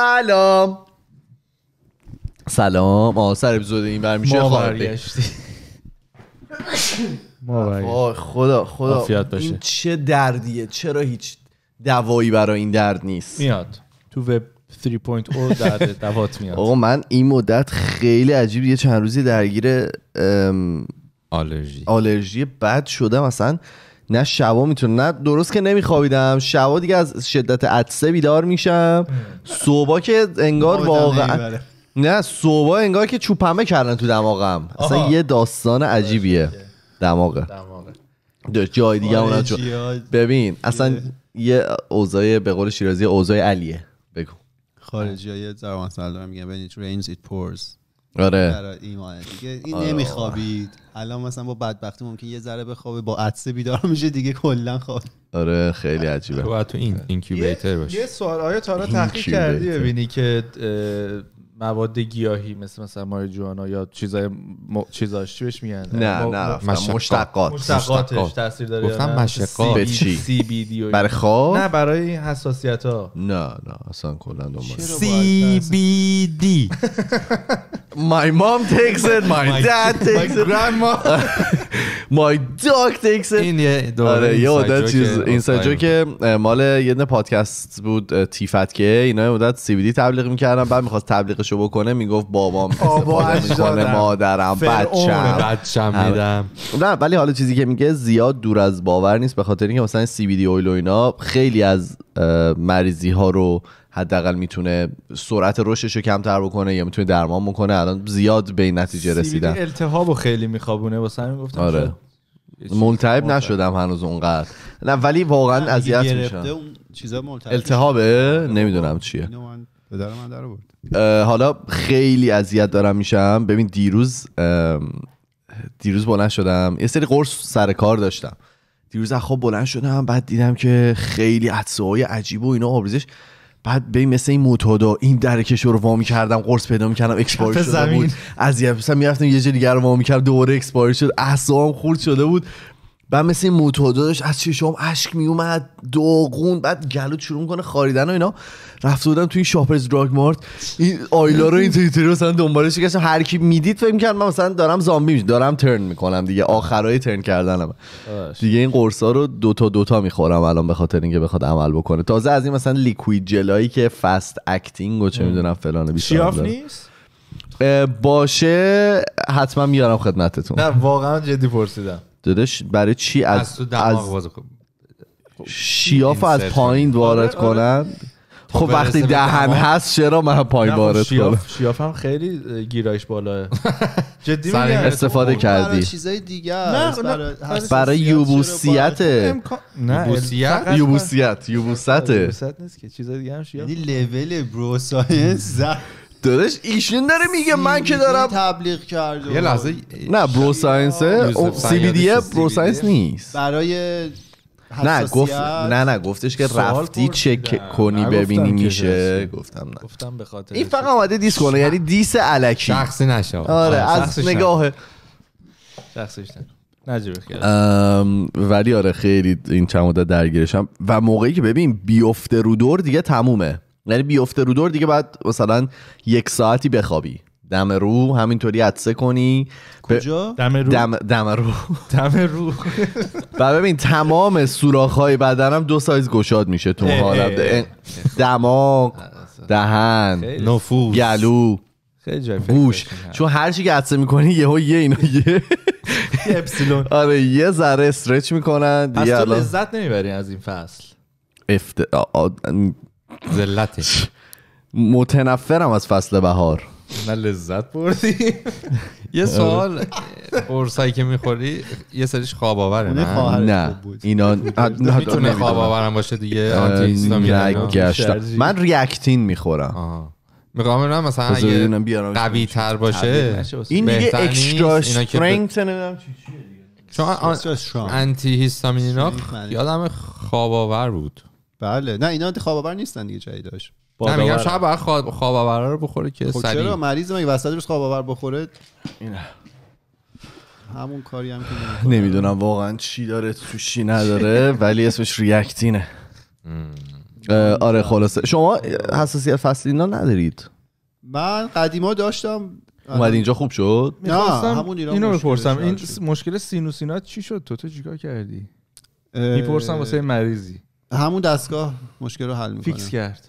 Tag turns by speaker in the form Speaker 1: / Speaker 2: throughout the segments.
Speaker 1: سلام سلام آه سر اپیزود این برمیشه خواهد ما خدا خدا باشه. این چه دردیه چرا هیچ دوایی برای این درد نیست میاد
Speaker 2: تو وب 3.0 درد دوات میاد آقا
Speaker 1: من این مدت خیلی عجیب یه چند روزی درگیر آلرژی آلرژی بد شدم اصلا نه شبا میتونم نه درست که نمیخوابیدم شبا دیگه از شدت عطسه بیدار میشم صبح که انگار واقعا نه صبح انگار که چوپمه کردن تو دماغم اصلا یه داستان عجیبیه دماغه جای دیگه اون چون ببین اصلا یه اوضای به قول شیرازی اوضای علیه بگو
Speaker 3: خارجی های سال میگن it ایت it آره دیگه این آره. نمیخوابید الان مثلا با بدبختی ممکن یه ذره بخوابه با عطسه بیدار میشه دیگه کلا خواب
Speaker 1: آره خیلی عجیبه تو تو
Speaker 4: این اینکیوبیتر باشه یه سوال آیا تا حالا تحقیق کردی ببینی
Speaker 2: که مواد گیاهی مثل مثلا ماریجوانا یا چیزای م... چیزاش چی بهش میگن نه نه مشتقات مشتقاتش مشتقات. تاثیر داره گفتم مشتقات به چی سی بی دی برای خواب نه برای این حساسیت ها
Speaker 1: نه نه اصلا کلا دنبال سی بی دی My mom takes it my dad takes it grandma my dog takes it این یه دوره آره، یه عدد چیز اینسایجو که مال یه دونه پادکست بود تیفت که اینا مدت سی بی دی تبلیغ میکردن بعد میخواست تبلیغش کارشو بکنه میگفت بابام مادرم بچم بچم میدم نه ولی حالا چیزی که میگه زیاد دور از باور نیست به خاطر اینکه مثلا سی بی دی اویل و اینا خیلی از مریضی ها رو حداقل میتونه سرعت رشدش رو کمتر بکنه یا میتونه درمان بکنه الان زیاد به این نتیجه رسیدن
Speaker 2: التهابو خیلی میخوابونه واسه همین گفتم آره.
Speaker 1: ملتهب نشدم هنوز اونقدر نه ولی واقعا اذیت میشم التهابه نمیدونم چیه
Speaker 3: من
Speaker 1: حالا خیلی اذیت دارم میشم ببین دیروز دیروز بلند شدم یه سری قرص سر کار داشتم دیروز از بلند شدم بعد دیدم که خیلی عطسه های عجیب و اینا آبریزش بعد به مثل این متودا این درکش رو وامی کردم قرص پیدا میکردم اکسپایر شده بود از یه میرفتم یه جای دیگر رو وامی کردم دوباره اکسپایر شد اعصابم خورد شده بود بعد مثل این داشت از چشم اشک میومد داغون بعد گلو شروع کنه خاریدن و اینا رفته بودم توی این شاپرز دراگ مارت این آیلا رو این رو مثلا دنبالش گشتم هر کی میدید فکر می‌کرد من مثلا دارم زامبی میشم دارم ترن میکنم دیگه آخرای ترن کردنم دیگه این قرصا رو دوتا دوتا میخورم الان به خاطر اینکه بخواد عمل بکنه تازه از این مثلا لیکوید جلایی که فست اکتینگ و چه میدونم فلان
Speaker 2: نیست
Speaker 1: باشه حتما میارم خدمتتون نه
Speaker 2: واقعا جدی پرسیدم
Speaker 1: داداش برای چی از از, از شیاف از پایین وارد آره، آره. کنن خب وقتی دهن هست چرا من پایین خب، وارد کنم شیاف
Speaker 2: هم خیلی گیرایش بالاه جدی میگم استفاده خب، کردی
Speaker 3: چیزای دیگه برای برای یوبوسیت یوبوسیت
Speaker 1: یوبوسیت یوبوسته یوبوسیت نیست که چیزای دیگه هم شیاف یعنی لول برو ساینس داداش ایشون
Speaker 3: داره میگه من که دارم تبلیغ کرده یه لحظه
Speaker 1: نه برو ساینس سی بی دی برو ساینس نیست
Speaker 3: برای نه گفت نه نه گفتش که رفتی چک کنی ببینی میشه
Speaker 1: گفتم نه گفتم به خاطر
Speaker 3: این فقط اومده دیس کنه یعنی
Speaker 1: دیس الکی شخصی نشه آره, آره، از نگاه شخصیش ولی آره خیلی این چند مدت درگیرشم و موقعی که ببین بیفته رو دور دیگه تمومه یعنی بیفته رو دور دیگه بعد مثلا یک ساعتی بخوابی دم رو همینطوری عطسه کنی کجا؟ دم رو دم, دم رو دم رو و ببین تمام سراخهای بدنم دو سایز گشاد میشه تو حالت دماغ دهن نفوس گلو گوش چون هر چی که عطسه میکنی یهو یه اینا یه اپسیلون آره یه ذره استرچ میکنن تو لذت
Speaker 2: نمیبری از این فصل
Speaker 1: افت... ذلتش متنفرم از فصل بهار نه لذت
Speaker 4: بردی یه سوال قرصایی آره. که میخوری یه سریش خواب آوره نه
Speaker 1: نه اینا میتونه خواب آورم باشه دیگه من ریاکتین میخورم
Speaker 4: میخوام ببینم مثلا اگه قوی تر باشه این دیگه اکسترا استرنگت نمیدونم چی چیه چون انتی هیستامین اینا یادم خواب آور بود
Speaker 3: بله نه اینا خواب آور نیستن دیگه داش نه میگم شب بعد خواب خواب آور رو بخوره که خب چرا مریض مگه وسط روز خواب آور بخوره اینا همون کاری هم که
Speaker 1: نمیدونم واقعا چی داره چی نداره ولی اسمش ریاکتینه آره خلاصه شما حساسیت اینا ندارید
Speaker 3: من قدیما داشتم اومد اینجا خوب شد نه همون اینو میپرسم این
Speaker 2: مشکل سینوسینات چی شد تو تو چیکار کردی میپرسم
Speaker 3: واسه
Speaker 1: مریضی همون
Speaker 2: دستگاه
Speaker 3: مشکل رو حل میکنه فیکس کرد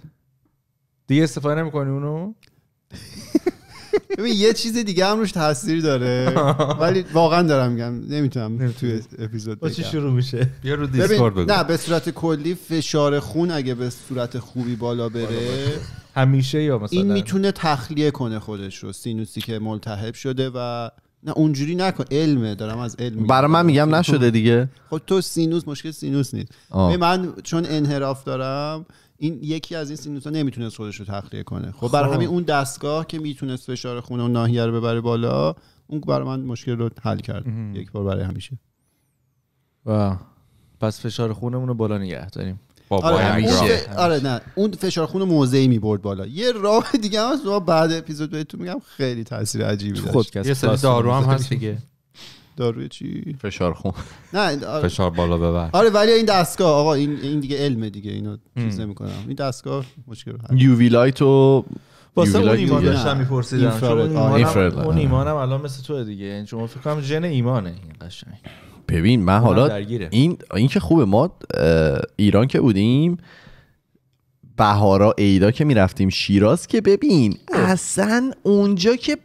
Speaker 3: دیگه استفاده نمیکنی اونو ببین یه چیز دیگه هم روش تاثیر داره ولی واقعا دارم میگم نمیتونم توی اپیزود با چی شروع میشه یا رو دیسکورد نه به صورت کلی فشار خون اگه به صورت خوبی بالا بره همیشه یا مثلا این میتونه تخلیه کنه خودش رو سینوسی که ملتهب شده و نه اونجوری نکن علمه دارم از علم برای من میگم خب، نشده دیگه خب تو سینوس مشکل سینوس نیست من چون انحراف دارم این یکی از این ها نمیتونست خودش رو تخلیه کنه خب برای خب. همین اون دستگاه که میتونست فشار خونه و ناحیه رو ببره بالا اون برای من مشکل رو حل کرد یک بار برای همیشه و پس فشار خونمون رو بالا نگه داریم آره آره نه اون فشار خون موضعی میبرد بالا یه راه دیگه هم هست بعد اپیزود بهتون میگم خیلی تاثیر عجیبی داشت خود یه سری دارو هم هست دیگه داروی چی
Speaker 1: فشار خون نه آره. فشار بالا ببر آره
Speaker 3: ولی این دستگاه آقا این این دیگه علمه دیگه اینو چیز نمیکنم این دستگاه مشکل
Speaker 1: یو وی لایت و واسه اون ایمان داشتم میپرسیدم آره. اون ایمانم
Speaker 2: الان مثل تو دیگه یعنی شما فکر کنم ژن ایمانه این قشنگ
Speaker 1: ببین من حالا این این که خوبه ما ایران که بودیم بهارا ایدا که میرفتیم شیراز که ببین اصلا اونجا که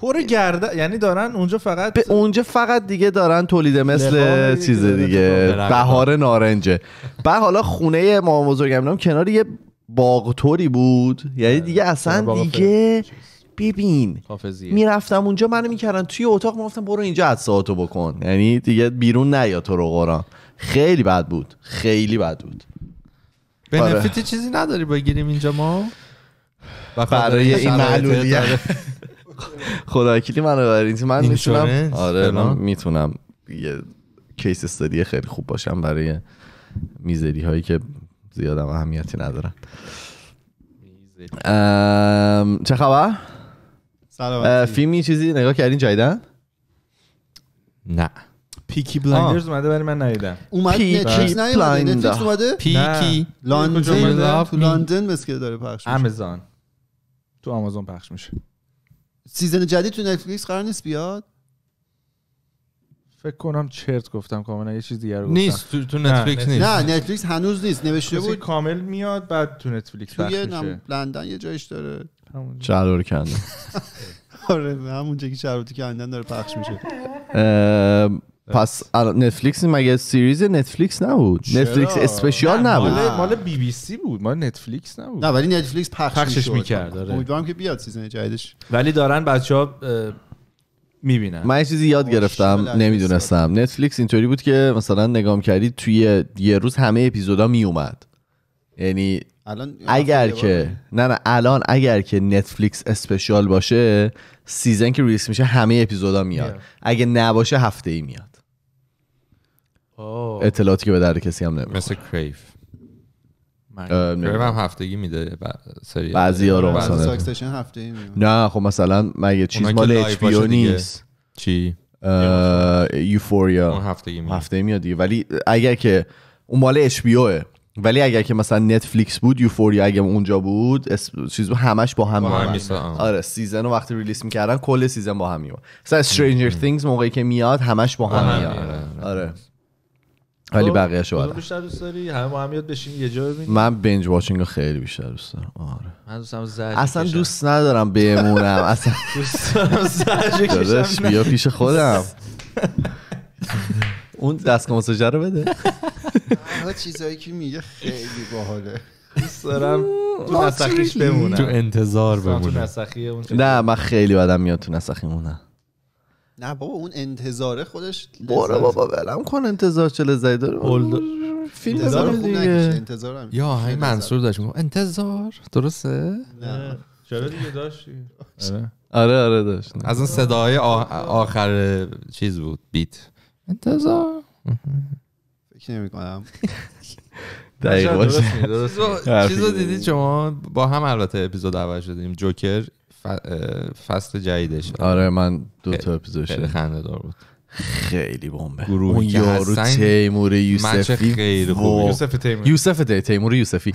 Speaker 1: پر گرده یعنی دارن اونجا فقط به اونجا فقط دیگه دارن تولید مثل چیز دیگه بهار نارنجه بعد حالا خونه ما بزرگم کنار یه باغ بود یعنی آره، دیگه اصلا دیگه ببین حافظیه. میرفتم اونجا منو میکردن توی اتاق میگفتم برو اینجا اتساعتو بکن یعنی دیگه بیرون نیا تو رو قرآن خیلی بد بود خیلی بد بود به آره. نفتی
Speaker 4: چیزی نداری بگیریم اینجا ما
Speaker 1: برای این معلولیت خدا کلی منو من میتونم آره میتونم یه کیس استادی خیلی خوب باشم برای میزری هایی که زیادم اهمیتی ندارن چه خبر؟ فیلمی چیزی نگاه کردین جایدن؟ نه
Speaker 2: پیکی بلایندرز اومده ولی من ندیدم اومد نتفلیکس
Speaker 3: نیومده اومده پیکی لندن تو لندن مسکه داره پخش میشه آمازون تو آمازون پخش میشه سیزن جدید تو نتفلیکس قرار نیست بیاد
Speaker 2: فکر کنم چرت گفتم کاملا یه چیز دیگه رو گفتم نیست تو, تو نتفلیکس نیست نه
Speaker 3: نتفلیکس هنوز نیست نوشته بود کامل میاد بعد تو نتفلیکس پخش میشه لندن یه جایش داره چالو رو کنده آره همون که شلوار کندن داره پخش میشه
Speaker 1: پس نتفلیکس مگه سریز نتفلیکس نبود نتفلیکس اسپشیال نبود مال
Speaker 3: بی بی سی بود مال نتفلیکس نبود نه ولی نتفلیکس پخش پخشش میکرد آره. امیدوارم که بیاد سیزن جدیدش
Speaker 1: ولی دارن بچه‌ها میبینن من یه چیزی یاد گرفتم نمیدونستم نتفلیکس اینطوری بود که مثلا نگام کردی توی یه روز همه اپیزودا میومد یعنی الان اگر که نه نه الان اگر که نتفلیکس اسپشیال باشه سیزن که ریلیس میشه همه اپیزودا میاد اگه نباشه هفته ای
Speaker 3: میاد اطلاعاتی
Speaker 1: که به درد کسی هم نمیخوره مثل کریف کریف هم
Speaker 4: هفتگی میده
Speaker 3: بعضی ها رو هفته ای نه
Speaker 1: خب مثلا مگه چیز مال اچ نیست چی یوفوریا هفته میاد میاد دیگه ولی اگر که اون مال اچ ولی اگر که مثلا نتفلیکس بود یوفوریا اگه اونجا بود چیز همش با هم, آره سیزن رو وقتی ریلیس میکردن کل سیزن با هم میومد مثلا استرنجر ثینگز موقعی که میاد همش با هم, میاد آره, ولی بقیه شو آره
Speaker 2: بیشتر دوست داری همه با هم میاد بشین یه جا ببینیم من
Speaker 1: بنج واچینگ رو خیلی بیشتر دوست دارم آره
Speaker 2: من دوستم زرد اصلا
Speaker 1: دوست ندارم بمونم اصلا دوست دارم زرد بیا پیش خودم اون دست ماساژ رو بده
Speaker 3: آها چیزایی که میگه خیلی باحاله دوست دارم تو نسخیش بمونم تو انتظار بمونه
Speaker 1: نه من خیلی بدم میاد تو نسخی مونم
Speaker 3: نه بابا اون انتظاره خودش برو بابا
Speaker 1: ولم کن انتظار چه لذتی داره
Speaker 3: فیلم انتظار
Speaker 2: دیگه
Speaker 1: یا های منصور داشت انتظار درسته
Speaker 2: نه چرا دیگه داشتی
Speaker 4: آره آره آره داشت از اون صدای آخر چیز بود بیت انتظار
Speaker 3: فکر نمی کنم دقیق باشه چیزو دیدی شما
Speaker 4: با هم البته اپیزود اول شدیم جوکر فصل جدیدش آره من دو تا اپیزود شده خنده دار بود خیلی
Speaker 1: بمبه گروهی اون یارو تیمور یوسفی خیلی خوب. یوسف تیموری یوسف تیموری یوسفی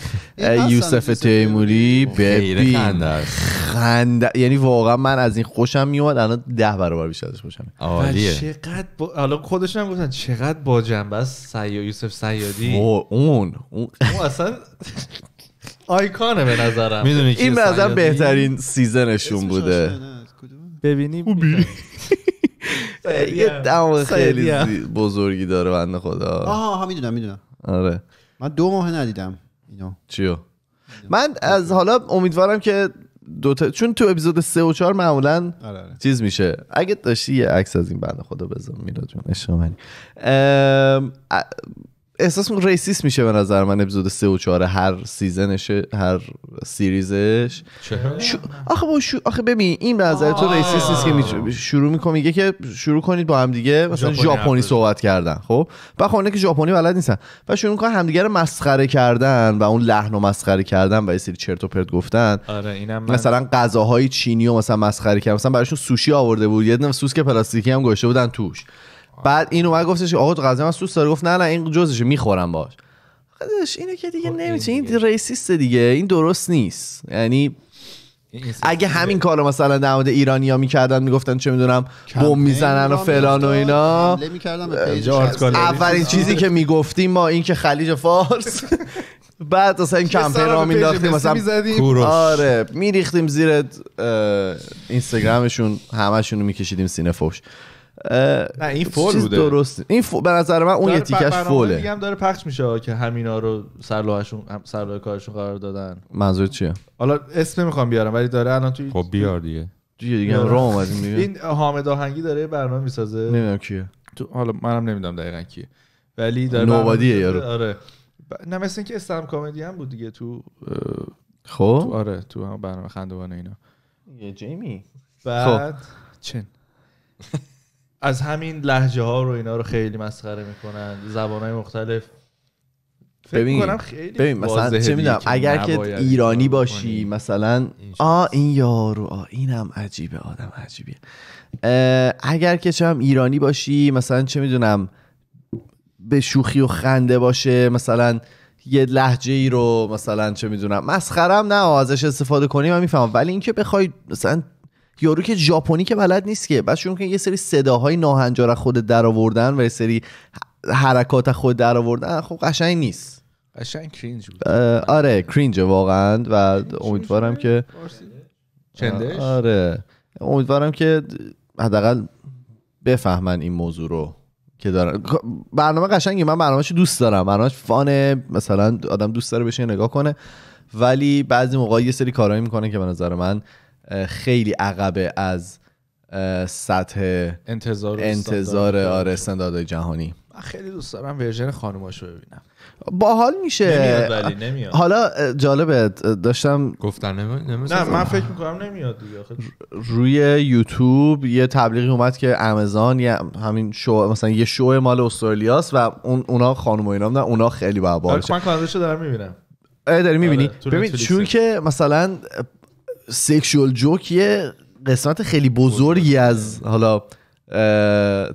Speaker 1: یوسف تیموری ببین خند یعنی واقعا من از این خوشم میومد الان ده برابر بیشتر ازش خوشم عالیه
Speaker 2: چقدر با... حالا خودشون هم گفتن چقدر با جنبه سیا یوسف سیادی
Speaker 1: اون اون اصلا آیکانه به نظرم این به نظر بهترین سیزنشون بوده
Speaker 3: ببینیم خوبی یه دم خیلی
Speaker 1: بزرگی داره بند خدا آها میدونم میدونم آره
Speaker 3: من دو ماه ندیدم
Speaker 1: اینو چیو
Speaker 3: من از حالا امیدوارم که دو تا... چون تو اپیزود
Speaker 1: سه و 4 معمولا آره، آره. چیز میشه اگه داشتی یه عکس از این بنده خدا بذار میلاد جون احساس میکنم ریسیس میشه به نظر من اپیزود 3 و 4 هر سیزنش هر سیریزش آخه با شو... آخه ببین این به نظر تو ریسیس نیست که می... شروع میکنه میگه که شروع کنید با هم دیگه مثلا ژاپنی صحبت کردن خب و خب که ژاپنی بلد نیستن و شروع میکنن همدیگه رو مسخره کردن و اون لحن و مسخره کردن و یه سری چرت و پرت گفتن آره، مثلا غذاهای چینی و مثلا مسخره کردن مثلا براشون سوشی آورده بود یه دونه سوسک پلاستیکی هم گوشه بودن توش بعد این اومد گفتش آقا تو قضیه من سوس داره گفت نه نه این جزشه میخورم باش خدش اینو که دیگه نمیشه خب، این ریسیست دیگه این درست نیست یعنی اگه همین کارو مثلا در ایرانی ها میکردن میگفتن چه میدونم بم میزنن و فلان و اینا اولین آره. چیزی که میگفتیم ما این که خلیج فارس بعد اصلا این کمپین را میداختیم مثلا آره میریختیم زیر اینستاگرامشون همشون رو میکشیدیم سینه فوش نه این فول بوده درست این فول به نظر من اون یه تیکش فوله دیگه
Speaker 2: هم داره پخش میشه که همینا رو سرلوهشون سرلوه کارشون قرار دادن
Speaker 1: منظور چیه
Speaker 2: حالا اسم میخوام بیارم ولی داره الان توی خب
Speaker 1: بیار دیگه دیگه دیگه رو اومدیم این
Speaker 2: حامد آهنگی داره برنامه میسازه نمیدونم کیه تو حالا منم نمیدونم دقیقا کیه ولی داره نوبادیه یارو آره نه مثل اینکه استم کمدی هم بود دیگه تو خب آره تو برنامه خندوانه اینا یه جیمی بعد خب. چن از همین لحجه ها رو اینا رو خیلی مسخره میکنن زبان های مختلف ببین ببین مثلا چه میدونم اگر که ایرانی
Speaker 1: باشی مثلا آ این یارو آ اینم عجیبه آدم عجیبیه اگر که چه ایرانی باشی مثلا چه میدونم به شوخی و خنده باشه مثلا یه لحجه ای رو مثلا چه میدونم مسخرم نه ازش استفاده کنی من میفهمم ولی اینکه بخوای مثلا یارو که ژاپنی که بلد نیست که بعد شروع که یه سری صداهای ناهنجار خود در آوردن و یه سری حرکات خود در آوردن خب قشنگ نیست
Speaker 2: قشنگ کرینج
Speaker 1: بود آره کرینج واقعا و امیدوارم که چندش آره امیدوارم که حداقل بفهمن این موضوع رو که دارن خب، برنامه قشنگی من برنامهش دوست دارم برنامهش فانه مثلا آدم دوست داره بشه نگاه کنه ولی بعضی موقع یه سری کارهایی میکنه که به نظر من خیلی عقبه از سطح انتظار انتظار آره جهانی
Speaker 2: من خیلی دوست دارم ورژن خانوماشو ببینم
Speaker 1: باحال میشه نمیاد ولی نمیاد حالا جالبه داشتم گفتن نمی... نه من فکر
Speaker 2: میکنم نمیاد دیگه
Speaker 1: روی یوتیوب یه تبلیغی اومد که آمازون همین شو مثلا یه شو مال استرالیاست و اون اونا خانم و اینا نه اونا خیلی باحال آره، من
Speaker 2: کانالشو دارم میبینم
Speaker 1: داری میبینی آره، ببین چون که مثلا سکشوال جوک یه قسمت خیلی بزرگی از حالا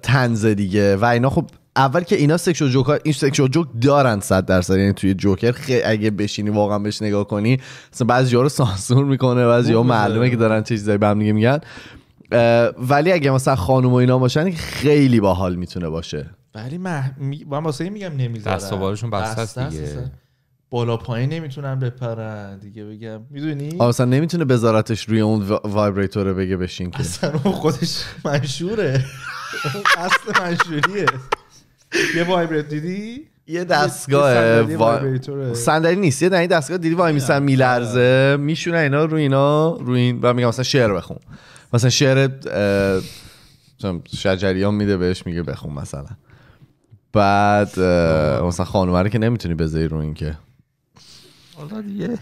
Speaker 1: تنز دیگه و اینا خب اول که اینا سکشوال جوک این سکشوال جوک دارن 100 درصد یعنی توی جوکر اگه بشینی واقعا بهش نگاه کنی مثلا بعضی‌ها رو سانسور میکنه بعضی‌ها بله. معلومه که دارن چه چیزایی به هم میگن ولی اگه مثلا خانم و اینا باشن خیلی باحال میتونه باشه
Speaker 2: ولی من با واسه میگم نمیذارن دستاوارشون بسته دیگه بالا پایین نمیتونن بپرن دیگه بگم میدونی اصلا
Speaker 1: نمیتونه بذارتش روی اون وایبریتور بگه بشین که اصلا اون
Speaker 2: خودش منشوره اصل منشوریه یه وایبریت دیدی یه دستگاه صندلی
Speaker 1: نیست یه دستگاه دیدی وای میسن میلرزه میشونه اینا رو اینا رو این و میگم مثلا شعر بخون مثلا شعر شجریان میده بهش میگه بخون مثلا بعد مثلا خانومه که نمیتونی بذاری رو این که
Speaker 2: حالا دیگه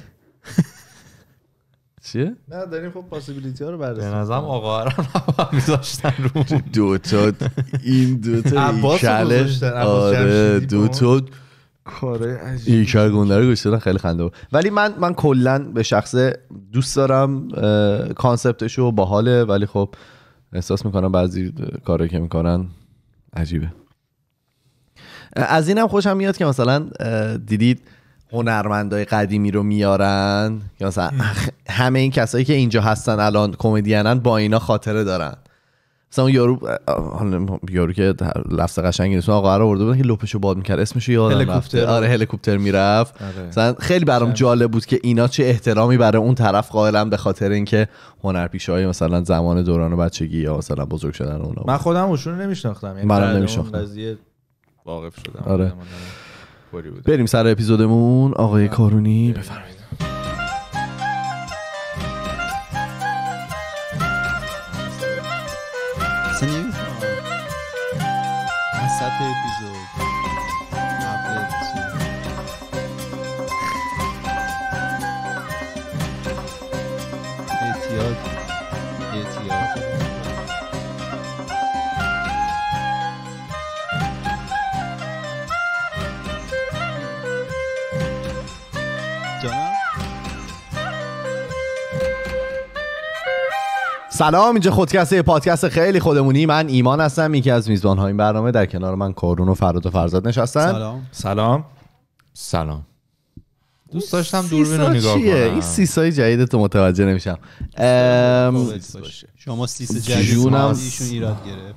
Speaker 2: چیه؟ نه داریم خب پاسیبیلیتی ها رو بررسی به نظرم آقا هرم
Speaker 1: میذاشتن رو دوتا این دوتا ایکله آره دوتا
Speaker 4: کاره عجیب
Speaker 1: ایکل گنده رو خیلی خنده بود ولی من من کلا به شخص دوست دارم کانسپتشو باحاله ولی خب احساس میکنم بعضی کاری که میکنن عجیبه از اینم خوشم میاد که مثلا دیدید هنرمندای قدیمی رو میارن یا مثلا همه این کسایی که اینجا هستن الان کمدینن با اینا خاطره دارن مثلا اون یارو یارو که لفظ قشنگی نیست آقا رو بودن که لپشو باد میکرد اسمشو یادم هلیکوپتر آره هلیکوپتر میرفت آره. مثلا خیلی برام جالب بود که اینا چه احترامی برای اون طرف قائلم به خاطر اینکه های مثلا زمان دوران بچگی یا مثلا بزرگ شدن اونا من
Speaker 2: خودم اوشون نمیشناختم یعنی آره. آره.
Speaker 1: بریم سر اپیزودمون آقای آره. کارونی بفرمایید سلام اینجا خودکسته یه پادکست خیلی خودمونی من ایمان هستم یکی از میزبان های این برنامه در کنار من کارون و فراد و فرزاد نشستن سلام سلام سلام
Speaker 4: دوست داشتم دوربین رو نگاه کنم این
Speaker 1: سیسای جدید تو متوجه نمیشم
Speaker 3: شما سیس جدید ایشون ایراد گرفت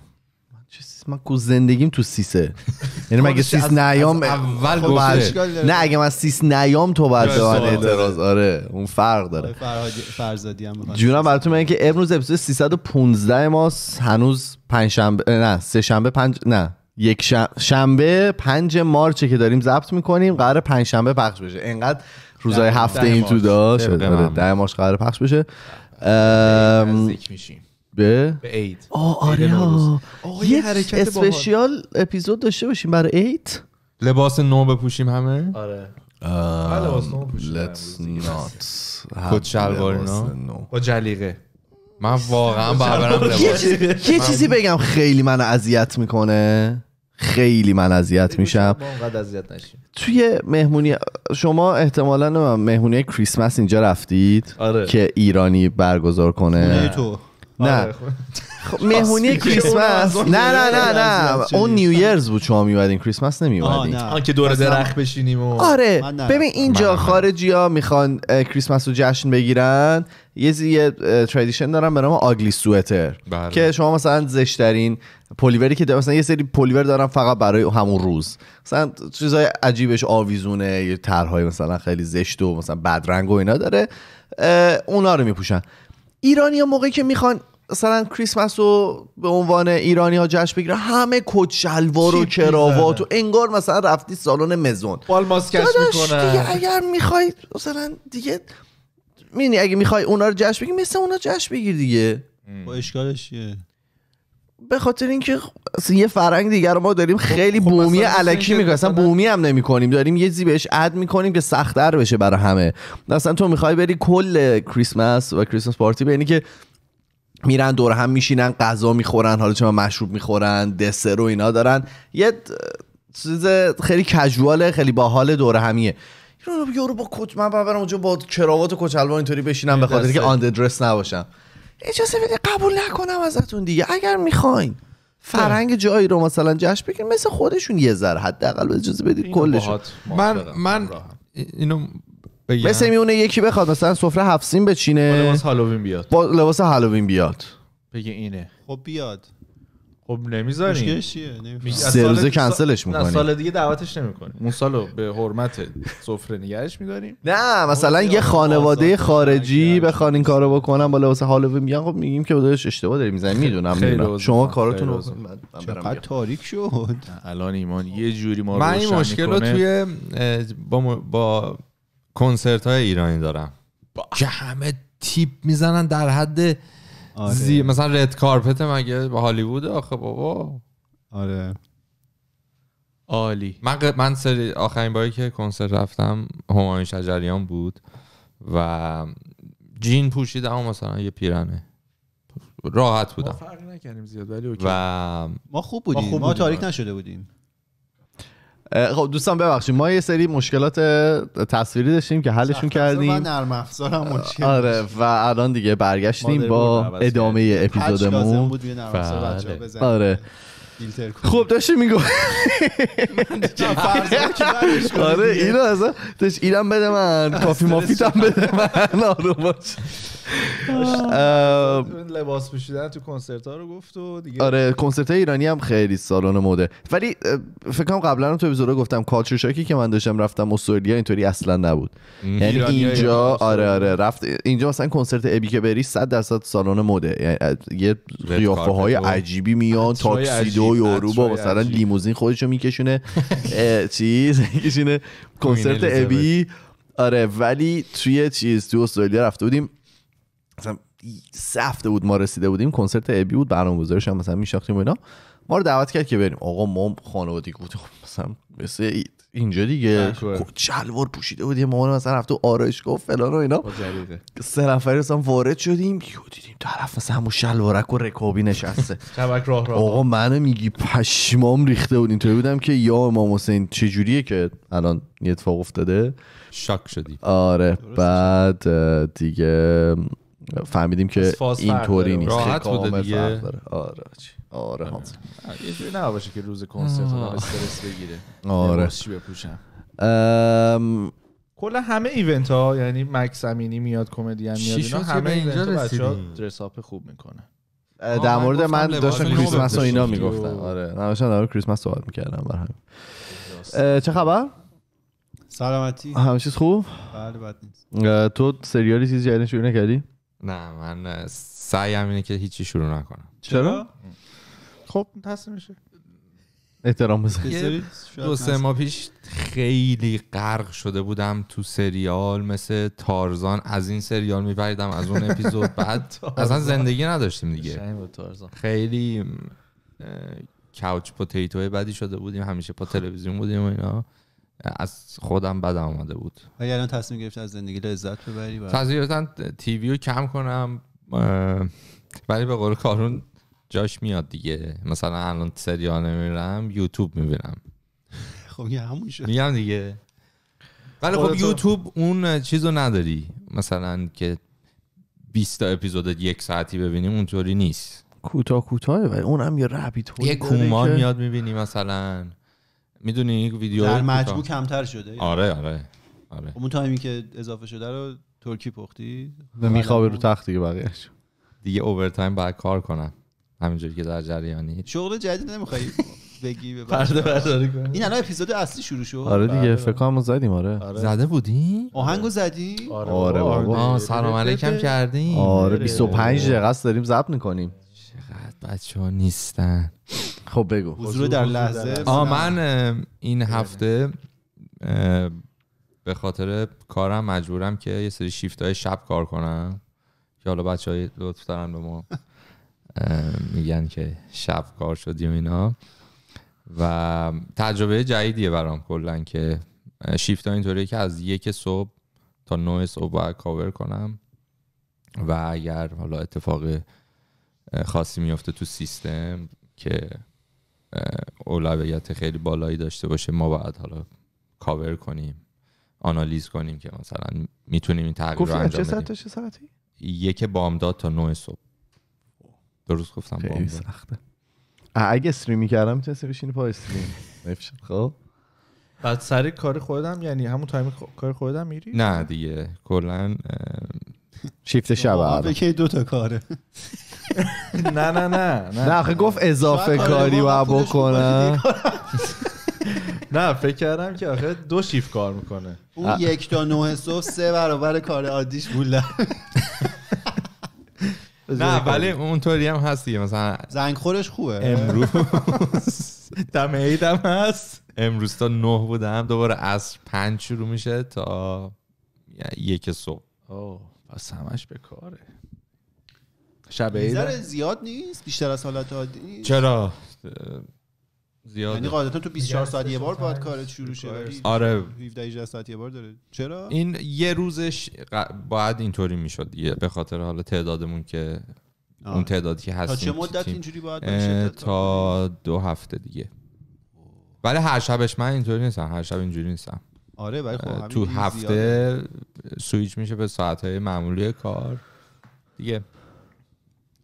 Speaker 1: من کو زندگیم تو سیسه یعنی مگه سیس نیام اول خب، نه اگه من سیس نیام تو بعد به اعتراض آره اون فرق داره فرزادی هم جونم براتون میگم که امروز اپیزود 315 ماست هنوز پنج شنبه نه سه شنبه پنج نه یک شنبه پنج مارچه که داریم ضبط میکنیم قرار پنج شنبه پخش بشه اینقدر روزای هفته این تو داشت آره، ده مارچ قرار پخش بشه به به اید
Speaker 2: آه آره ها یه حرکت اسپشیال
Speaker 1: اپیزود داشته باشیم برای اید
Speaker 4: لباس نو بپوشیم همه آره بله،
Speaker 1: Let's not
Speaker 2: بپوشیم شلوار نه
Speaker 3: با
Speaker 4: جلیقه من
Speaker 2: واقعا
Speaker 3: برم
Speaker 1: یه چیزی بگم خیلی من اذیت میکنه خیلی من اذیت میشم توی مهمونی شما احتمالا مهمونی کریسمس اینجا رفتید آره. که ایرانی برگزار کنه نه
Speaker 3: آره. خب مهمونی کریسمس نه نه نه نه اون
Speaker 1: نیویرز بود شما میومدین کریسمس نمیومدین آن که دور درخت
Speaker 2: بشینیم و آره ببین اینجا
Speaker 1: خارجی ها میخوان کریسمس رو جشن بگیرن یه یه تردیشن دارن به نام آگلی بله. سوئتر که شما مثلا زشترین پولیوری که مثلا یه سری پولیور دارن فقط برای همون روز مثلا چیزای عجیبش آویزونه یه ترهای مثلا خیلی زشت و مثلا بدرنگ و اینا داره اونا رو میپوشن ایرانی ها موقعی که میخوان مثلا کریسمس رو به عنوان ایرانی ها جشن بگیره همه کچلوار و کراوات و انگار مثلا رفتی سالن مزون بال ماسکش میکنن اگر میخوای مثلا دیگه مینی اگه میخوای اونا رو جشن بگیر مثل اونا جشن
Speaker 3: بگیر دیگه با اشکالش چیه
Speaker 1: به خاطر اینکه
Speaker 3: یه فرنگ دیگر رو ما
Speaker 1: داریم خب، خیلی خب، بومی علکی میکنیم اصلا بومی هم نمی کنیم داریم یه زی بهش اد میکنیم که سختتر بشه برای همه مثلا تو میخوای بری کل کریسمس و کریسمس پارتی به اینی که میرن دور هم میشینن غذا میخورن حالا چه مشروب میخورن دسر و اینا دارن یه چیز خیلی کژواله خیلی باحال دور همیه یارو با کت من برم اونجا با کراوات و کچلوان اینطوری بشینم به خاطر که آندردرس نباشم اجازه بدید قبول نکنم ازتون دیگه اگر میخواین فرنگ جایی رو مثلا جشن بگیرین مثل خودشون یه ذره حداقل اجازه بدید کلش من من اینو بگم. مثل میونه یکی بخواد مثلا سفره سین بچینه با لباس هالووین بیاد با لباس هالووین بیاد بگه اینه خب بیاد
Speaker 2: خب نمیذاریم سه روزه کنسلش میکنیم سال دیگه دعوتش نمیکنیم اون به حرمت سفره نگرش
Speaker 3: میداریم
Speaker 1: نه مثلا یه خانواده خارجی بخوان این کارو بکنن با لباس هالووین میگن خب میگیم که داداش اشتباه داریم میذاریم میدونم شما کارتون
Speaker 3: چقدر تاریک شد
Speaker 4: الان ایمان یه جوری ما
Speaker 1: من این مشکل رو توی با با
Speaker 4: کنسرت های ایرانی دارم که همه تیپ میزنن در حد آره. زی... مثلا رد کارپت مگه با هالیوود آخه بابا آره عالی من من سری آخرین باری که کنسرت رفتم همایون شجریان بود و جین پوشیدم اما مثلا یه پیرنه
Speaker 1: راحت بودم ما فرق
Speaker 3: نکردیم زیاد ولی اوکی.
Speaker 1: و ما خوب بودیم ما, خوب بودیم. ما تاریک
Speaker 3: نشده بودیم
Speaker 1: خب دوستان ببخشید ما یه سری مشکلات تصویری داشتیم که حلشون کردیم
Speaker 3: نرم مشکل آره
Speaker 1: و الان دیگه برگشتیم با ادامه اپیزودمون بود بله. آره خب داشتی میگو آره اینو اینم بده من کافی مافیتم بده من آروم باش
Speaker 2: لباس پوشیدن تو کنسرت ها رو گفت و دیگه آره
Speaker 1: کنسرت ایرانی هم خیلی سالن مده ولی فکر کنم قبلا هم تو ویزورا گفتم کالچر شاکی که من داشتم رفتم استرالیا اینطوری اصلا نبود یعنی اینجا آره آره رفت اینجا مثلا کنسرت ابی که بری 100 درصد سالن مده یه قیافه های عجیبی میان تاکسیدو یورو با مثلا لیموزین خودشو میکشونه چیز کنسرت ابی آره ولی توی چیز تو استرالیا رفته بودیم مثلا سه هفته بود ما رسیده بودیم کنسرت ابی بود برنامه گذارش هم مثلا میشاختیم و اینا ما رو دعوت کرد که بریم آقا ما خانوادی بود خب مثلا مثل اینجا دیگه بله. خب شلوار پوشیده بود یه مامان مثلا رفته و گفت فلان و اینا خب سه نفری مثلا وارد شدیم دیدیم طرف مثلا همون شلوارک و رکابی نشسته آقا منو میگی پشمام ریخته بود اینطوری بودم که یا امام حسین که الان یه اتفاق افتاده شک شدی آره بعد دیگه فهمیدیم که اینطوری نیست راحت بوده دیگه آره،, آره آره یه جوری باشه که روز کنسرت آدم استرس بگیره آره چی بپوشم
Speaker 2: ام... کلا همه ایونت ها یعنی مکس امینی میاد کمدین میاد اینا همه اینجا
Speaker 1: بچا اپ خوب میکنه در مورد من داشتم کریسمس و اینا میگفتم آره من داشتم در مورد کریسمس صحبت میکردم بر همین چه خبر سلامتی همه چیز خوب بله بد نیست تو سریالی چیز جدید شروع نکردی نه من سعی
Speaker 4: اینه که هیچی شروع نکنم چرا؟
Speaker 2: خب تصمیم میشه
Speaker 4: احترام بذاری؟ دو سه ماه پیش خیلی غرق شده بودم تو سریال مثل تارزان از این سریال میپریدم از اون اپیزود بعد اصلا زندگی نداشتیم دیگه خیلی کاوچ پوتیتوه بدی شده بودیم همیشه با تلویزیون بودیم و اینا از خودم بدم آمده بود
Speaker 3: اگر الان تصمیم گرفتی از زندگی لذت ببری تصمیم
Speaker 4: تیوی رو کم کنم ولی به قول کارون جاش میاد دیگه مثلا الان سریال نمیرم یوتیوب میبینم خب یه همون شد میگم دیگه ولی خب یوتیوب اون چیزو نداری مثلا که 20 اپیزود یک ساعتی ببینیم اونطوری نیست
Speaker 1: کوتاه کوتاه ولی اونم یه رابیت یه کومان میاد
Speaker 4: میبینی مثلا میدونی ویدیو در مجبو کمتر شده آره آره
Speaker 3: آره خب، اون تایمی که اضافه شده رو ترکی پختی میخوابه رو تخت
Speaker 4: دیگه بقیهش دیگه تایم باید کار کنم همینجوری که در جریانی
Speaker 3: شغل جدید نمیخوای بگی به پرده این الان اپیزود اصلی شروع شد آره دیگه بله. فکر کنم
Speaker 1: زدیم آره. آره. زده بودی
Speaker 3: آهنگو زدی آره آره. سلام علیکم کردیم آره 25 دقیقه
Speaker 1: داریم ضبط میکنیم چقدر بچه ها نیستن خب بگو حضور در لحظه
Speaker 4: آ من این هفته به خاطر کارم مجبورم که یه سری شیفت های شب کار کنم که حالا بچه های لطف دارن به ما میگن که شب کار شدیم اینا و تجربه جدیدیه برام کلا که شیفت ها اینطوریه که از یک صبح تا نه صبح باید کاور کنم و اگر حالا اتفاق خاصی میفته تو سیستم که اولویت خیلی بالایی داشته باشه ما باید حالا کاور کنیم آنالیز کنیم که مثلا میتونیم این تغییر رو انجام چه ساعت چه ساعتی یک بامداد تا 9 صبح
Speaker 1: درست گفتم بامداد سخته اگه استریم میکردم میتونستی بشینی پای استریم خب
Speaker 2: بعد سری کار خودم یعنی همون تایم کار خودم میری
Speaker 4: نه دیگه کلا شیفت شب آره
Speaker 3: که دو تا کاره
Speaker 1: نه
Speaker 2: نه نه نه آخه گفت اضافه کاری
Speaker 1: و بکنم
Speaker 2: نه فکر کردم که آخه دو شیفت کار میکنه اون یک
Speaker 3: تا نه صبح سه برابر کار عادیش بوله نه ولی
Speaker 4: اونطوری هم هست دیگه مثلا
Speaker 3: زنگ خورش خوبه امروز
Speaker 4: دم عیدم هست امروز تا نه بودم دوباره از پنج شروع میشه تا یک صبح پس همش به کاره شب عید
Speaker 3: زیاد نیست بیشتر از حالت عادی چرا زیاد یعنی قاعدتا تو 24 ساعت یه بار باید کارت شروع شه آره 17 18 ساعت یه بار داره چرا این
Speaker 4: یه روزش باید اینطوری میشد به خاطر حالا تعدادمون که آه. اون تعدادی که هستیم تا چه مدت اینجوری باید باشه تا دو هفته دیگه ولی هر شبش من اینطوری نیستم هر شب اینجوری نیستم آره ولی خب تو هفته سویچ میشه به ساعت های معمولی کار دیگه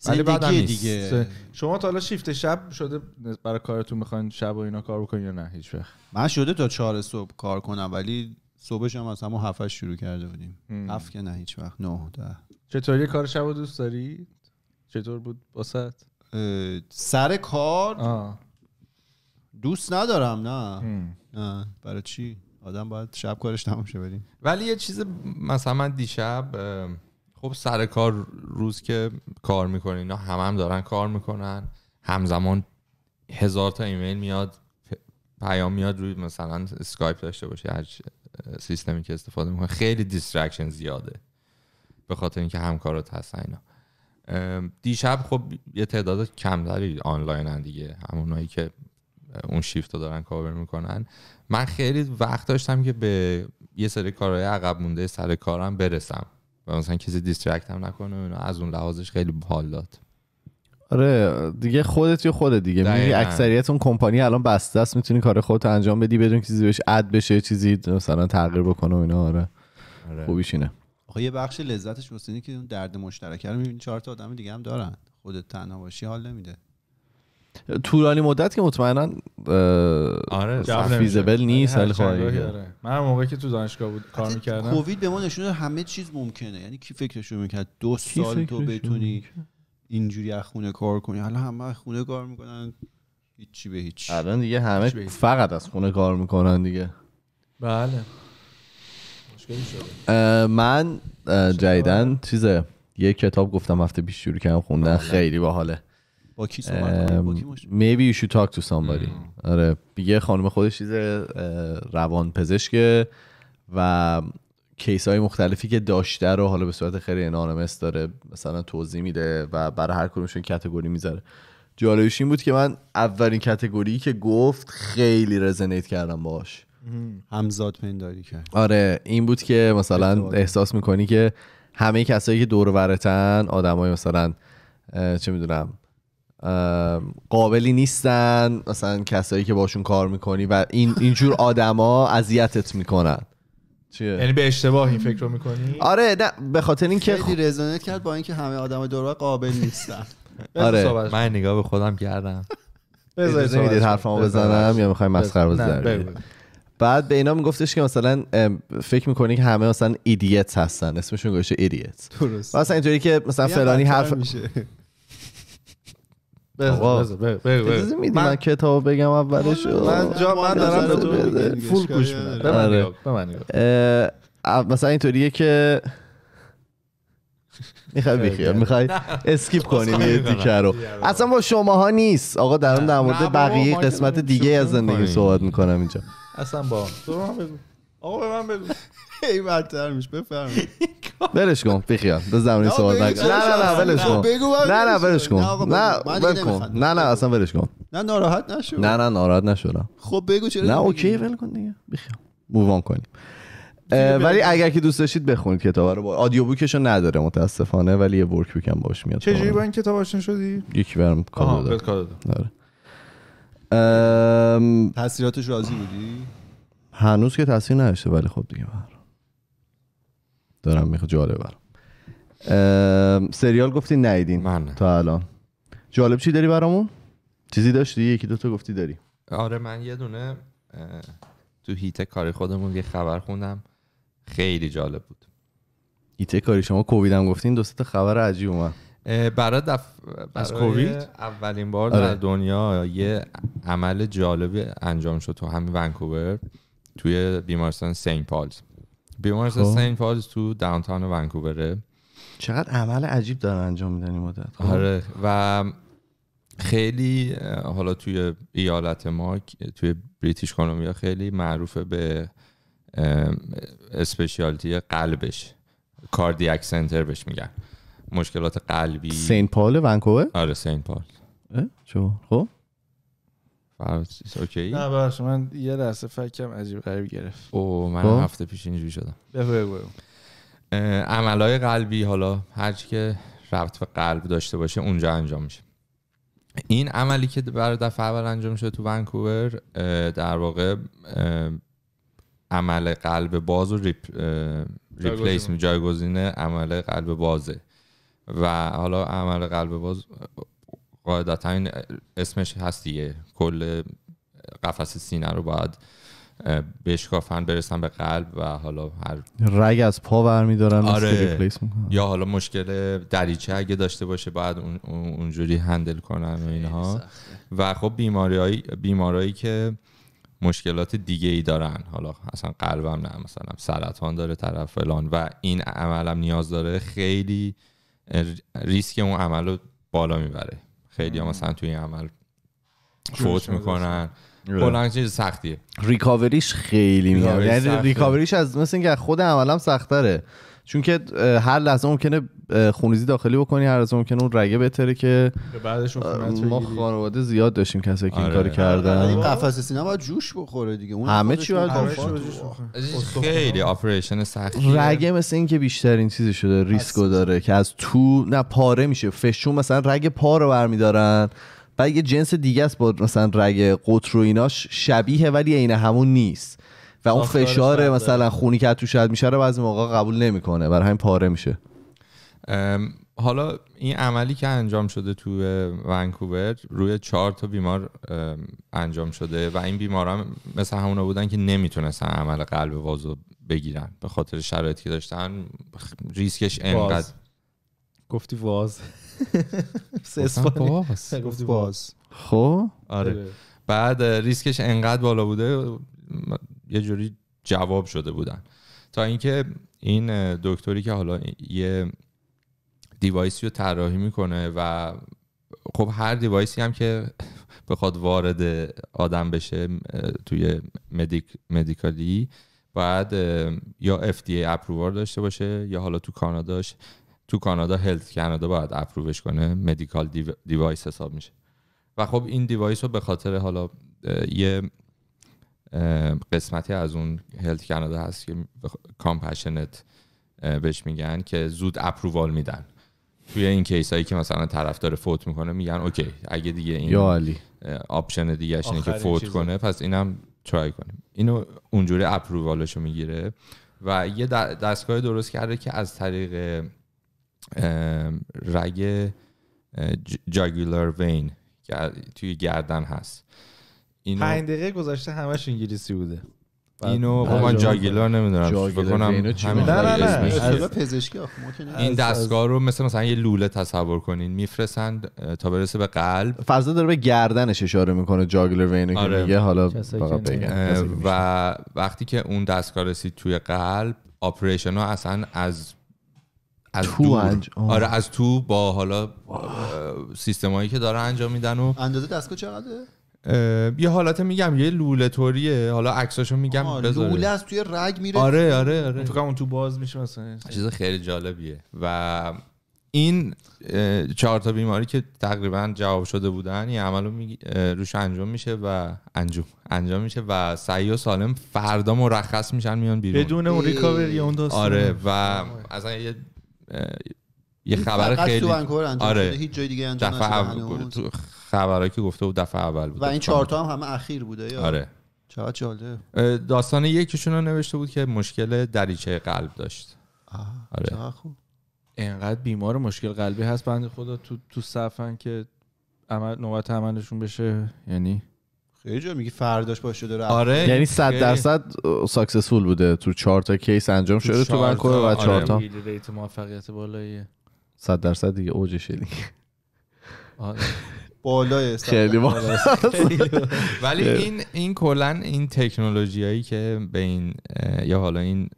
Speaker 4: ولی بعد دیگه
Speaker 2: شما تا حالا شیفت شب شده برای کارتون میخواین شب و اینا
Speaker 3: کار بکنین یا نه هیچ وقت من شده تا چهار صبح کار کنم ولی صبحش هم از همون هفتش شروع کرده بودیم هفت که نه هیچ وقت نه ده
Speaker 2: چطوری کار شب و دوست داری؟
Speaker 3: چطور بود باست؟ سر کار دوست ندارم نه. نه برای چی؟ آدم باید شب کارش تموم شه بریم ولی یه
Speaker 4: چیز مثلا من دیشب خب سر کار روز که کار میکنین اینا هم هم دارن کار میکنن همزمان هزار تا ایمیل میاد پیام میاد روی مثلا اسکایپ داشته باشه هر سیستمی که استفاده میکنه خیلی دیسترکشن زیاده به خاطر اینکه همکارات هستن اینا دیشب خب یه تعداد کمتری آنلاین هم دیگه همونایی که اون شیفت رو دارن کاور میکنن من خیلی وقت داشتم که به یه سری کارهای عقب مونده سر کارم برسم و مثلا کسی دیسترکت هم نکنه اینا از اون لحاظش خیلی حال داد
Speaker 1: آره دیگه خودت یا خودت دیگه میگی اکثریت اون کمپانی الان بسته است میتونی کار خودت انجام بدی بدون چیزی بهش اد بشه چیزی مثلا تغییر بکنه و اینا آره,
Speaker 3: آره. خوبیش اینه آخه یه بخش لذتش واسه که درد مشترک رو میبینی چهار تا آدم دیگه هم دارن خودت تنها باشی حال نمیده
Speaker 1: طولانی مدت که مطمئنا آره فیزبل نیست ولی آره.
Speaker 3: من موقعی که تو دانشگاه بود کار می‌کردم. کووید به ما نشون همه چیز ممکنه یعنی کی فکرشو میکرد دو سال تو بتونی اینجوری از خونه کار کنی حالا همه خونه کار میکنن هیچی به هیچ الان دیگه همه
Speaker 1: فقط از خونه کار میکنن دیگه بله من جدیدن چیزه یه کتاب گفتم هفته پیش شروع کردم خوندن بله. خیلی باحاله کی صحبت maybe you should talk to somebody آره یه خانم خودش چیز روان پزشکه و کیس های مختلفی که داشته رو حالا به صورت خیلی انانمس داره مثلا توضیح میده و برای هر کدومشون کتگوری میذاره جالبش این بود که من اولین کتگوری که گفت خیلی رزنیت کردم باش
Speaker 3: همزاد پنداری کرد
Speaker 1: آره این بود که مثلا احساس میکنی که همه کسایی که دور ورتن آدمای مثلا چه میدونم قابلی نیستن مثلا کسایی که باشون کار میکنی و این اینجور آدما اذیتت میکنن
Speaker 2: چیه یعنی به اشتباهی فکر رو میکنی آره نه
Speaker 3: به خاطر اینکه خیلی رزونت کرد با اینکه همه آدم دور قابل نیستن آره
Speaker 4: من نگاه به خودم کردم بذارید
Speaker 1: میدید حرفمو بزنم یا میخوایم مسخره بزنم بعد به اینا میگفتش که مثلا فکر میکنی که همه مثلا ایدیت هستن اسمشون گوشه ایدیت درست مثلا اینطوری که مثلا فلانی حرف میشه. بذار بذار من, من کتاب بگم اولش من
Speaker 3: جا من دارم آره. به تو فول گوش
Speaker 1: میدم مثلا اینطوریه که میخوای بیخیال میخوای اسکیپ کنیم یه دیگه رو اصلا با شماها نیست آقا اون در مورد بقیه قسمت دیگه از زندگی صحبت میکنم اینجا
Speaker 2: اصلا با
Speaker 3: تو آقا به من بگو ای بدتر میشه بفرمایید
Speaker 1: ولش کن بخیال به زمانی سوال نه نه نه ولش کن نه نه ولش کن نه ول کن نه نه اصلا ولش کن
Speaker 3: نه ناراحت نشو
Speaker 1: نه نه ناراحت نشدم
Speaker 3: خب بگو چرا نه اوکی ول کن دیگه
Speaker 1: بخیال مووان کنیم ولی اگر که دوست داشتید بخونید کتاب رو آدیو بوکش رو نداره متاسفانه ولی یه ورک بوک هم باش میاد چجوری با این
Speaker 3: کتاب آشنا شدی
Speaker 1: یکی برام کادو داد
Speaker 3: تاثیراتش راضی بودی
Speaker 1: هنوز که تاثیر نداشته ولی خب دیگه دارم میخواد جالب برام سریال گفتی نیدین من نه. تا الان جالب چی داری برامون چیزی داشتی یکی دو تا گفتی داری
Speaker 4: آره من یه دونه تو هیته کاری خودمون یه خبر خوندم خیلی جالب
Speaker 1: بود هیته کاری شما کووید هم گفتین دوسته خبر عجیب اومد
Speaker 4: برای, دف... از کووید اولین بار آره. در دنیا یه
Speaker 1: عمل جالبی
Speaker 4: انجام شد تو همین ونکوور توی بیمارستان سینگ پالز بیمارستان خب. سین پالز تو داونتاون ونکووره
Speaker 1: چقدر عمل عجیب دارن انجام میدن این مدت خب. آره
Speaker 4: و خیلی حالا توی ایالت ما توی بریتیش کلمبیا خیلی معروف به اسپشیالتی قلبش کاردیاک سنتر بهش میگن مشکلات قلبی سین
Speaker 1: پال ونکوور
Speaker 4: آره سین پال
Speaker 1: چو خب
Speaker 4: اوکی نه
Speaker 2: باشه من یه لحظه فکرم عجیب غریب گرفت او من خب. هفته
Speaker 4: پیش اینجوری شدم بگو عملای قلبی حالا هر که ربط به قلب داشته باشه اونجا انجام میشه این عملی که برای دفعه اول انجام شده تو ونکوور در واقع عمل قلب باز و ریپ، ریپلیس جایگزین عمل قلب بازه و حالا عمل قلب باز قاعدتا این اسمش هست دیگه کل قفس سینه رو باید بشکافن برسن به قلب و حالا هر
Speaker 1: رگ از پا برمیدارن آره.
Speaker 4: یا حالا مشکل دریچه اگه داشته باشه باید اونجوری هندل کنن و اینها و خب بیماری بیمارایی که مشکلات دیگه ای دارن حالا اصلا قلبم نه مثلا سرطان داره طرف فلان و این عملم نیاز داره خیلی ریسک اون عمل رو بالا میبره خیلی ها مثلا توی این عمل فوت میکنن آره. کلا
Speaker 1: چیز سختیه ریکاوریش خیلی میاد یعنی ریکاوریش از مثل اینکه خود عملم سختره چون که هر لحظه ممکنه خونریزی داخلی بکنی هر لحظه ممکنه اون رگه بتره که بعدش ما خانواده زیاد داشتیم کسی که این آره. کاری کردن
Speaker 3: این باید جوش بخوره دیگه اون همه چی باید خب، خیلی
Speaker 4: آپریشن خب، خب. سخت
Speaker 1: رگه مثل این که بیشترین چیزی شده ریسکو داره که از تو نه پاره میشه فشون مثلا رگ پا رو برمیدارن بعد یه جنس دیگه است با مثلا رگ قطر و ایناش شبیه ولی عین همون نیست و اون فشار مثلا خونی که تو شاید میشه رو بعضی موقع قبول نمیکنه برای همین پاره میشه
Speaker 4: حالا این عملی که انجام شده تو ونکوور روی چهار تا بیمار انجام شده و این هم مثل همون بودن که نمیتونستن عمل قلب وازو بگیرن به خاطر شرایطی که داشتن ریسکش انقدر
Speaker 2: گفتی واز
Speaker 3: گفتی واز خب
Speaker 4: آره. آره بعد ریسکش انقدر بالا بوده یه جوری جواب شده بودن تا اینکه این دکتری که حالا یه دیوایسی رو طراحی میکنه و خب هر دیوایسی هم که بخواد وارد آدم بشه توی مدیک مدیکالی باید یا FDA اپروور داشته باشه یا حالا تو کاناداش تو کانادا هلت کانادا باید اپرووش کنه مدیکال دیوایس حساب میشه و خب این دیوایس رو به خاطر حالا یه قسمتی از اون هلت کانادا هست که کامپشنت بهش میگن که زود اپرووال میدن توی این کیس هایی که مثلا طرف داره فوت میکنه میگن اوکی اگه دیگه این آپشن دیگه اینه که فوت کنه پس اینم ترای کنیم اینو اونجوری اپرووالش میگیره و یه دستگاه درست کرده که از طریق رگ جاگولار وین که توی گردن هست اینو پنج دقیقه گذشته همش انگلیسی بوده اینو با من جاگیلا نمیدونم بکنم همین پزشکی این دستگاه رو مثل مثلا یه لوله تصور کنین میفرسن تا برسه به قلب
Speaker 1: فضا داره به گردنش اشاره میکنه جاگلر وینو که آره. میگه حالا
Speaker 4: و وقتی که اون دستگاه رسید توی قلب آپریشن ها اصلا از از تو آره از تو با حالا سیستمایی که داره انجام میدن و اندازه
Speaker 3: دستگاه چقدره
Speaker 4: یه حالات میگم یه لوله طوریه حالا عکساشو میگم بذاره لوله از
Speaker 3: توی رگ میره آره آره آره تو
Speaker 4: اون تو باز
Speaker 2: میشه
Speaker 3: مثلا
Speaker 4: چیز خیلی جالبیه و این چهار تا بیماری که تقریبا جواب شده بودن این عمل روش انجام میشه و انجام انجام میشه و سعی و سالم فردا مرخص میشن میان بیرون بدون اون ریکاوری اون داستان آره و اصلا یه یه خبر خیلی آره هیچ جای دیگه انجام خبرهایی که گفته بود دفعه اول بود و این چهارتا
Speaker 3: هم همه اخیر بوده یا آره چقدر جالب
Speaker 4: داستان یکیشون رو نوشته بود که مشکل دریچه قلب داشت
Speaker 3: آه. آره خوب
Speaker 4: انقدر بیمار مشکل قلبی هست بنده خدا تو تو
Speaker 2: صفن که عمل نوبت عملشون بشه یعنی خیلی جا میگی فرداش باشه داره آره یعنی 100 درصد
Speaker 1: ساکسسفول بوده تو چهار تا کیس انجام شده تو ونکوور و چهار آره، تا
Speaker 2: ریت موفقیت بالاییه
Speaker 1: 100 درصد دیگه اوجشه دیگه
Speaker 3: آره. بالای خیلی ولی این
Speaker 1: این
Speaker 4: کلا این هایی که به این یا حالا این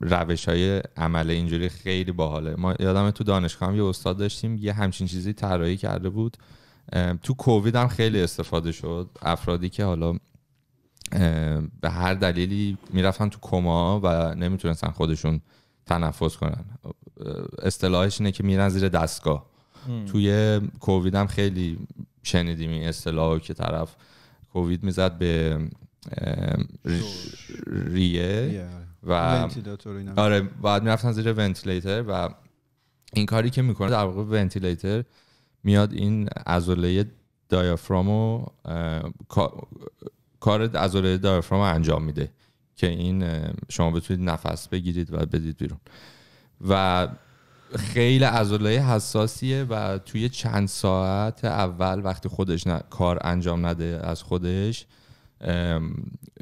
Speaker 4: روش های عمل اینجوری خیلی باحاله ما یادم تو دانشگاه هم یه استاد داشتیم یه همچین چیزی طراحی کرده بود تو کووید هم خیلی استفاده شد افرادی که حالا به هر دلیلی میرفتن تو کما و نمیتونستن خودشون تنفس کنن اصطلاحش اینه که میرن زیر دستگاه توی کووید هم خیلی شنیدیم این اصطلاح که طرف کووید میزد به ریه و آره بعد میرفتن زیر ونتیلیتر و این کاری که میکنه در واقع ونتیلیتر میاد این عضله دایافرام رو کار عضله دایافرام رو انجام میده که این شما بتونید نفس بگیرید و بدید بیرون و خیلی عضله حساسیه و توی چند ساعت اول وقتی خودش کار انجام نده از خودش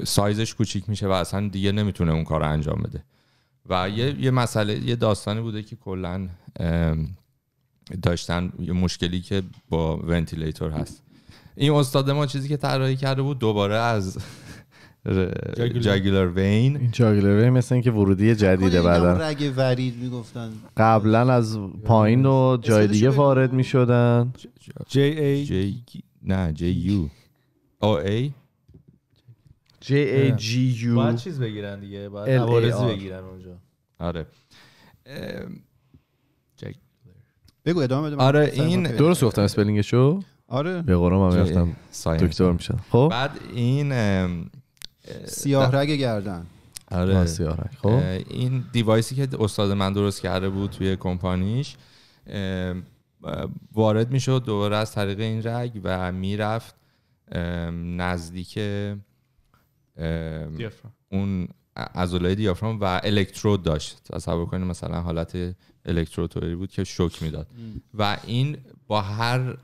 Speaker 4: سایزش کوچیک میشه و اصلا دیگه نمیتونه اون کار انجام بده و یه, یه مسئله یه داستانی بوده که کلا داشتن یه مشکلی که با ونتیلیتور هست این استاد ما چیزی که طراحی کرده بود دوباره از
Speaker 1: جاگولر وین این جاگولر وین مثل اینکه ورودی جدیده بعدا
Speaker 3: رگ ورید میگفتن
Speaker 1: قبلا از پایین و جای دیگه وارد میشدن
Speaker 4: جی ای نه جی یو او ای جی ای جی یو باید چیز
Speaker 2: بگیرن دیگه باید عوارضی بگیرن اونجا
Speaker 4: آره
Speaker 3: بگو ادامه بده آره این درست گفتم
Speaker 4: اسپلینگشو
Speaker 3: آره به قرآن من
Speaker 2: میفتم دکتر میشم
Speaker 4: خب بعد این سیاه
Speaker 3: رگ گردن آره
Speaker 4: سیاه رگ خب این دیوایسی که استاد من درست کرده بود توی کمپانیش وارد میشد دوباره از طریق این رگ و میرفت نزدیک دیافرام. اون عضلای دیافرام و الکترود داشت تصور کنید مثلا حالت الکتروتوری بود که شوک میداد و این با هر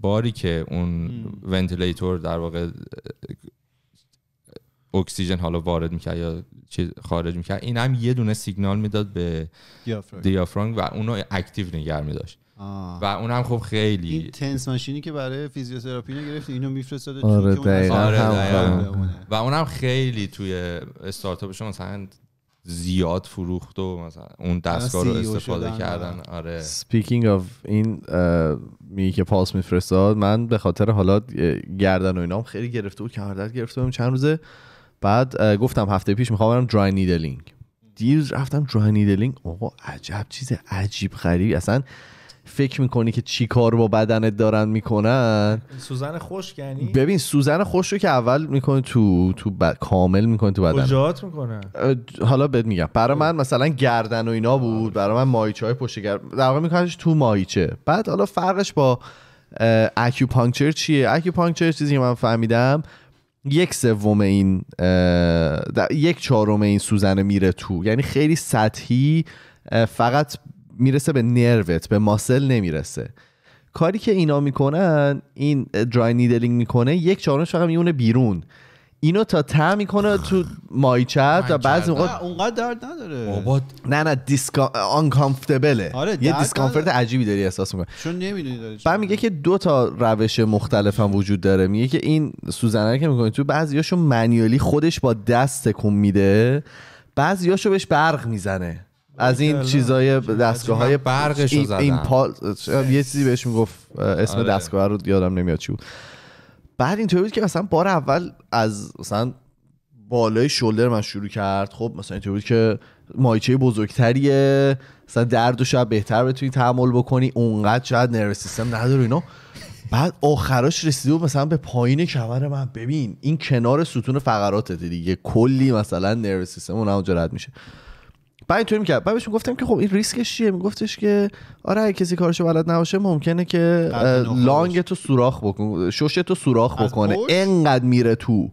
Speaker 4: باری که اون ونتیلیتور در واقع اکسیژن حالا وارد میکرد یا چیز خارج میکرد این هم یه دونه سیگنال میداد به دیافرانگ و اونو اکتیو نگر میداشت و اون هم خب خیلی این تنس
Speaker 3: ماشینی که برای فیزیوتراپی نگرفت اینو میفرستاد آره, دقیقا.
Speaker 4: آره و اونم خیلی توی استارتاپش مثلا
Speaker 1: زیاد
Speaker 4: فروخت و مثلا
Speaker 1: اون دستگاه رو e استفاده کردن آره سپیکینگ این می که پاس میفرستاد من به خاطر حالا گردن و اینام خیلی گرفته بود که گرفته بودم چند روزه بعد گفتم هفته پیش میخوام برم درای نیدلینگ دیروز رفتم درای نیدلینگ آقا عجب چیز عجیب غریبی اصلا فکر میکنی که چی کار با بدنت دارن میکنن
Speaker 2: سوزن خشک یعنی ببین
Speaker 1: سوزن خشک رو که اول میکنی تو تو ب... کامل میکنی تو بدن کجاات میکنن حالا بهت میگم برای من مثلا گردن و اینا بود برای من مایچه های پشت گرد در واقع میکنش تو مایچه بعد حالا فرقش با اکیوپانکچر چیه اکیوپانکچر چیزی که من فهمیدم یک سوم این یک چهارم این سوزنه میره تو یعنی خیلی سطحی فقط میرسه به نروت به ماسل نمیرسه کاری که اینا میکنن این درای نیدلینگ میکنه یک چهارم فقط میونه بیرون اینو تا ته میکنه تو مایچت و بعضی موقع
Speaker 3: اونقدر درد نداره
Speaker 1: نه نه دیسکا آره یه دیسکامفورت عجیبی داری احساس میکنه
Speaker 3: چون نمیدونی
Speaker 1: بعد میگه که دو تا روش مختلف هم وجود داره میگه که این سوزنه که میکنی تو بعضیاشو منیالی خودش با دست تکون میده بعضیاشو بهش برق میزنه از این چیزای دستگاه های برقش این, پال... یه چیزی بهش میگفت اسم آره. دستگاه رو یادم نمیاد چی بود بعد اینطوری بود که مثلا بار اول از مثلا بالای شولدر من شروع کرد خب مثلا اینطوری بود که مایچه بزرگتریه مثلا درد و شب بهتر بتونی تحمل بکنی اونقدر شاید نرو سیستم نداره اینا بعد آخراش رسیده بود مثلا به پایین کمر من ببین این کنار ستون فقراته دیگه کلی مثلا نرو سیستم اونجا رد میشه بعد اینطوری کرد بعد بهشون گفتم که خب این ریسکش چیه میگفتش که آره اگه کسی کارشو بلد نباشه ممکنه که لانگ تو سوراخ بکنه شوشه تو سوراخ بکنه انقدر میره تو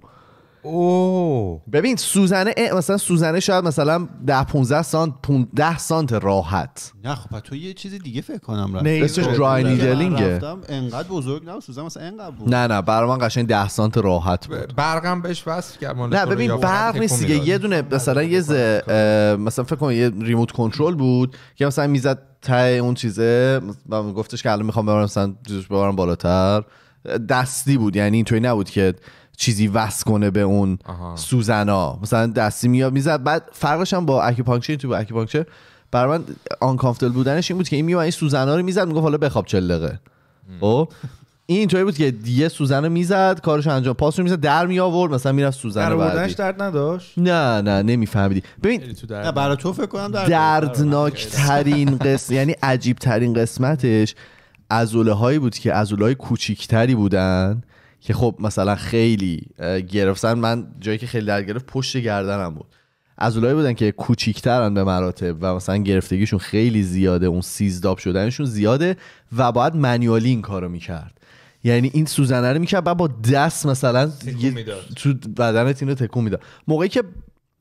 Speaker 1: اوه ببین سوزنه مثلا سوزنه شاید مثلا 10 15 سانت 10 سانت راحت
Speaker 3: نه خب تو یه چیز دیگه فکر کنم رفت نه درای انقدر بزرگ نه سوزن مثلا انقدر بود
Speaker 1: نه نه برای من قشنگ 10 سانت راحت بود
Speaker 4: برقم بهش
Speaker 3: وصل کرد نه ببین برق نیست دیگه یه
Speaker 1: دونه مثلا یه مثلا فکر کنم یه ریموت کنترل بود که مثلا میزد ته اون چیزه و گفتش که الان میخوام ببرم مثلا ببرم بالاتر دستی بود یعنی اینطوری نبود که چیزی وصل کنه به اون آها. سوزنا مثلا دستی میاد میزد بعد فرقش هم با اکیپانکچر تو اکیپانکچر برای من آنکامفتل بودنش این بود که این میومد این سوزنا رو میزد میگفت حالا بخواب چلقه او خب؟ این اینطوری بود که دیگه سوزن رو میزد کارش انجام پاس رو میزد در می آورد مثلا میرفت سوزن بعدی درد نداشت نه نه نمیفهمیدی
Speaker 3: ببین نه برای تو فکر کنم درد دردناک ترین آره.
Speaker 1: یعنی عجیب ترین قسمتش عضله هایی بود که عضله های بودن که خب مثلا خیلی گرفتن من جایی که خیلی درد گرفت پشت گردنم بود از اولایی بودن که کوچیکترن به مراتب و مثلا گرفتگیشون خیلی زیاده اون سیزداب شدنشون زیاده و باید منیالی این کارو میکرد یعنی این سوزنه رو میکرد بعد با دست مثلا تو بدنت این تکون میداد موقعی که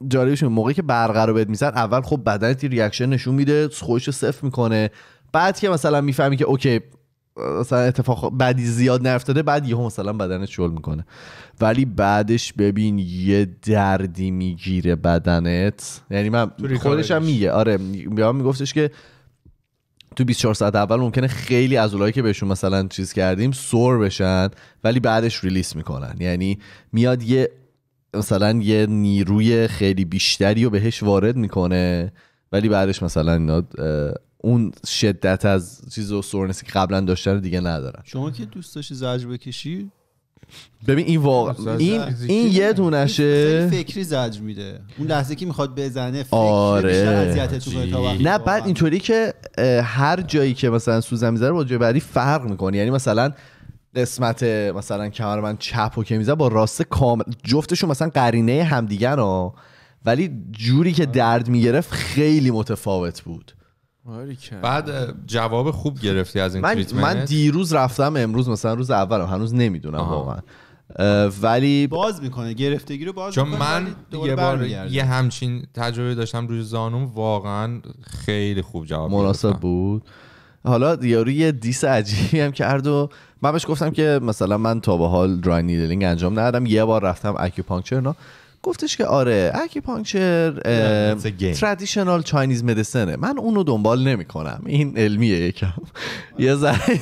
Speaker 1: جالبشون موقعی که برقه رو بهت میزن اول خب بدنت ریاکشن نشون میده خودش صفر میکنه بعد که مثلا میفهمی که اوکی مثلا اتفاق بعدی زیاد نیفتاده بعد یهو مثلا بدنت شل میکنه ولی بعدش ببین یه دردی میگیره بدنت یعنی من خودش هم میگه آره بیا میگفتش که تو 24 ساعت اول ممکنه خیلی از اولایی که بهشون مثلا چیز کردیم سور بشن ولی بعدش ریلیس میکنن یعنی میاد یه مثلا یه نیروی خیلی بیشتری رو بهش وارد میکنه ولی بعدش مثلا اینا اون شدت از چیز و سورنسی که قبلا داشته رو دیگه ندارن
Speaker 3: شما که دوست داشتی زجر بکشی
Speaker 1: ببین این واقع این, این یه دونشه
Speaker 3: فکری زجر میده اون لحظه که میخواد بزنه فکری آره.
Speaker 1: نه بعد اینطوری که هر جایی که مثلا سوزن میذاره با جای بعدی فرق میکنه یعنی مثلا قسمت مثلا کمر من چپ و که میزه با راست کامل جفتشون مثلا قرینه همدیگه رو ولی جوری که درد میگرفت خیلی متفاوت بود
Speaker 4: آره بعد جواب خوب گرفتی از این من, من دیروز
Speaker 1: رفتم امروز مثلا روز اولم هنوز نمیدونم واقعا ولی
Speaker 4: باز میکنه گرفتگی رو باز چون من یه بار یه همچین تجربه داشتم روی زانوم واقعا خیلی خوب
Speaker 1: جواب مناسب بود حالا یارو یه دیس عجیبی هم کرد و من بهش گفتم که مثلا من تا به حال درای نیدلینگ انجام ندادم یه بار رفتم اکیوپانکچر گفتش که آره اکی پانکچر تردیشنال چاینیز مدیسنه من اونو دنبال نمی کنم این علمیه یکم یه زنی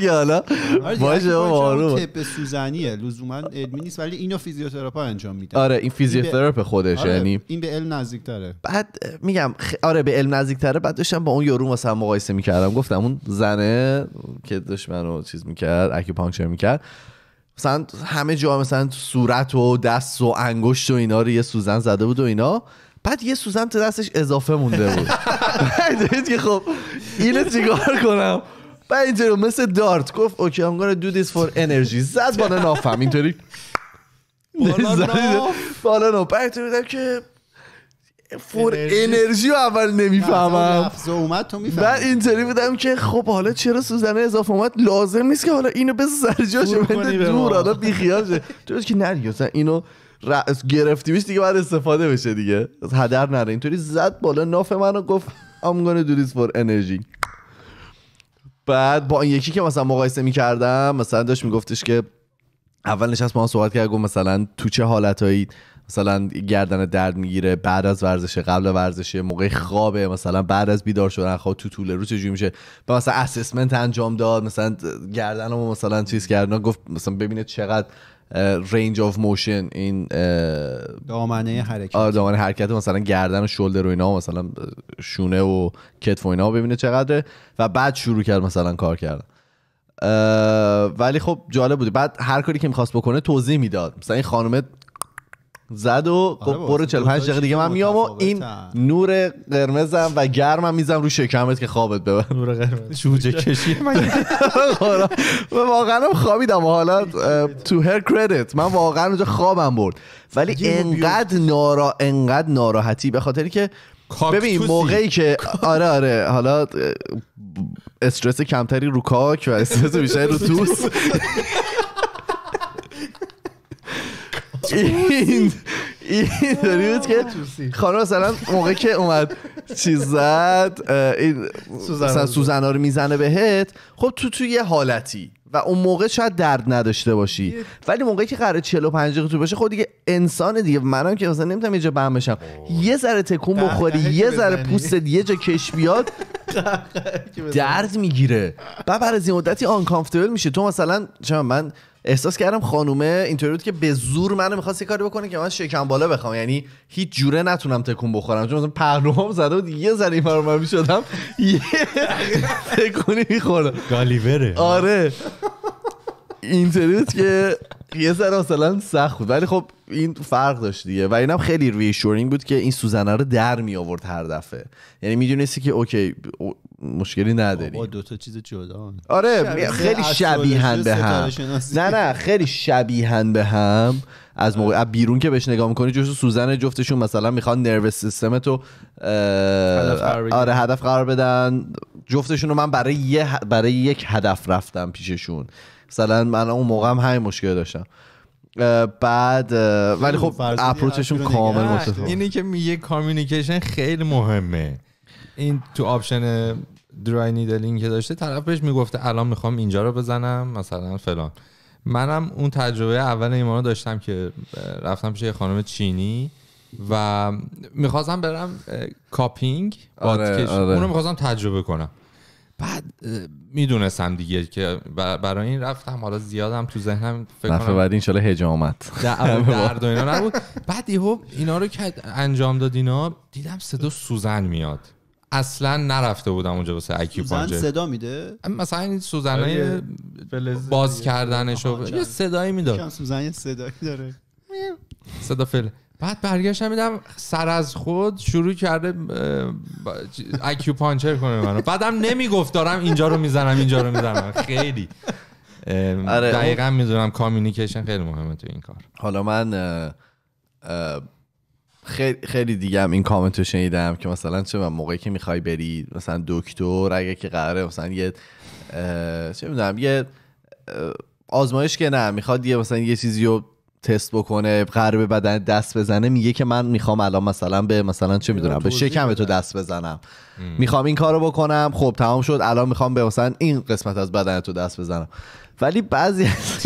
Speaker 1: که حالا
Speaker 3: آره، باشه آروم طب سوزنیه لزوما علمی نیست ولی اینو فیزیوتراپا انجام میده آره این فیزیوتراپ خودش آره، یعنی این به علم نزدیک تره
Speaker 1: بعد میگم آره به علم نزدیک تره بعد داشتم با اون یارو مثلا مقایسه میکردم گفتم اون زنه که دشمنو منو چیز میکرد اکی پانکچر میکرد مثلا همه جا مثلا صورت و دست و انگشت و اینا رو یه سوزن زده بود و اینا بعد یه سوزن تو دستش اضافه مونده بود دارید که خب اینو چیکار کنم بعد اینجوری مثل دارت گفت اوکی I'm gonna do this for energy زد بالا نافم اینطوری بالا ناف
Speaker 3: بالا ناف بعد که فور انرژی اول نمیفهمم اومد تو میفهمم بعد
Speaker 1: اینطوری بودم که خب حالا چرا سوزنه اضافه اومد لازم نیست که حالا اینو به سرجاش بده دور حالا بیخیال شه چون که نه اینو رأس گرفتی بیش دیگه بعد استفاده بشه دیگه هدر نره اینطوری زد بالا ناف منو گفت I'm gonna do this for energy بعد با این یکی که مثلا مقایسه میکردم مثلا داشت میگفتش که اول نشست ما صحبت کرد گفت مثلا تو چه حالتایی مثلا گردن درد میگیره بعد از ورزش قبل ورزش موقع خوابه مثلا بعد از بیدار شدن خواب تو طول روز چجوری میشه با مثلا اسسمنت انجام داد مثلا گردنمو مثلا چیز کردن گفت مثلا ببینه چقدر رنج آف موشن این
Speaker 3: دامنه حرکت آره،
Speaker 1: دامنه حرکت مثلا گردن و شولدر و اینا مثلا شونه و کتف و اینا ببینه چقدره و بعد شروع کرد مثلا کار کردن ولی خب جالب بود بعد هر کاری که میخواست بکنه توضیح میداد مثلا این خانم زد و خب آره برو 45 دقیقه دیگه من میام و این نور قرمزم و گرمم میزم رو شکمت که خوابت ببر نور قرمز جوجه کشی من واقعا خوابیدم حالا تو هر کردیت من واقعا اونجا خوابم برد ولی انقدر نارا انقدر ناراحتی به خاطر که ببین موقعی که آره آره حالا استرس کمتری رو کاک و استرس بیشتری رو توس این این داری بود که خانم مثلا موقع که اومد چیز زد این مثلا سوزنا رو میزنه بهت خب تو توی یه حالتی و اون موقع شاید درد نداشته باشی ولی موقعی که قرار 45 دقیقه تو باشه خود خب دیگه انسان دیگه منم که مثلا نمیتونم اینجا بهم بشم خب. یه ذره تکون بخوری یه ذره پوست یه جا کش بیاد درد میگیره بعد بعد از این مدتی آن میشه تو مثلا چرا من احساس کردم خانومه اینطوری بود که به زور منو میخواست یه کاری بکنه که من شکم بالا بخوام یعنی هیچ جوره نتونم تکون بخورم چون مثلا پهلوام زده بود یه زنی این فرامر میشدم یه تکونی میخورم
Speaker 4: گالیوره
Speaker 1: آره اینطوری بود که یه ذره مثلا سخت بود ولی خب این فرق داشت دیگه و اینم خیلی ریشورینگ بود که این سوزنه رو در می آورد هر دفعه یعنی میدونستی که اوکی مشکلی نداری
Speaker 3: با دو تا چیز جدا آره خیلی شبیهن به هم
Speaker 1: نه نه خیلی شبیهن به هم از موقع بیرون که بهش نگاه میکنی جوش سوزن جفتشون مثلا میخوان نرو سیستم تو آره هدف قرار بدن جفتشون رو من برای برای یک هدف رفتم پیششون مثلا من اون موقع هم همین مشکل داشتم بعد ولی خب اپروچشون کامل متفاوته اینی
Speaker 4: که میگه کامیونیکیشن خیلی مهمه این تو آپشن درای نیدلینگ که داشته طرف بهش میگفته الان میخوام اینجا رو بزنم مثلا فلان منم اون تجربه اول ایمان رو داشتم که رفتم پیش یه خانم چینی و میخواستم برم کاپینگ آره، آره. رو میخواستم تجربه کنم بعد میدونستم دیگه که برای این رفتم حالا زیادم تو ذهنم فکر کنم بعد
Speaker 1: انشالله هجامت آره، درد و اینا
Speaker 4: نبود بعد یهو اینا رو که انجام دادینا دیدم صدا سوزن میاد اصلا نرفته بودم اونجا واسه اکیوپانکچر
Speaker 3: صدا میده مثلا این سوزنای
Speaker 4: آره، باز کردنش یه صدایی میداد
Speaker 3: سوزن یه صدایی داره
Speaker 4: صدا فل بعد برگشتم میدم سر از خود شروع کرده اکیوپانچر کنه منو بعدم نمیگفت دارم اینجا رو میزنم اینجا رو میزنم خیلی آره، دقیقا میدونم کامیونیکیشن خیلی مهمه تو این کار
Speaker 1: حالا من خیلی خیلی دیگه هم این کامنت رو شنیدم که مثلا چه موقعی که میخوای بری مثلا دکتر اگه که قراره مثلا یه چه میدونم یه آزمایش که نه میخواد یه مثلا یه چیزی رو تست بکنه قرار بدن دست بزنه میگه که من میخوام الان مثلا به مثلا چه میدونم به شکم تو دست بزنم میخوام این کارو بکنم خب تمام شد الان میخوام به مثلا این قسمت از بدن تو دست بزنم ولی بعضی از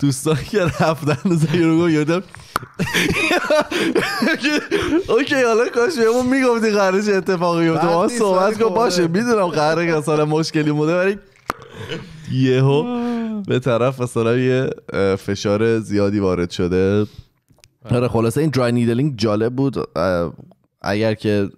Speaker 1: دوستان که رفتن رو یادم اوکی حالا کاش بهمون میگفتی قراره چه اتفاقی بیفته ما صحبت کن خب، باشه آره. میدونم قراره که اصلا مشکلی بوده ولی یهو به طرف مثلا یه فشار زیادی وارد شده آره, آره، خلاصه این درای نیدلینگ جالب بود اگر که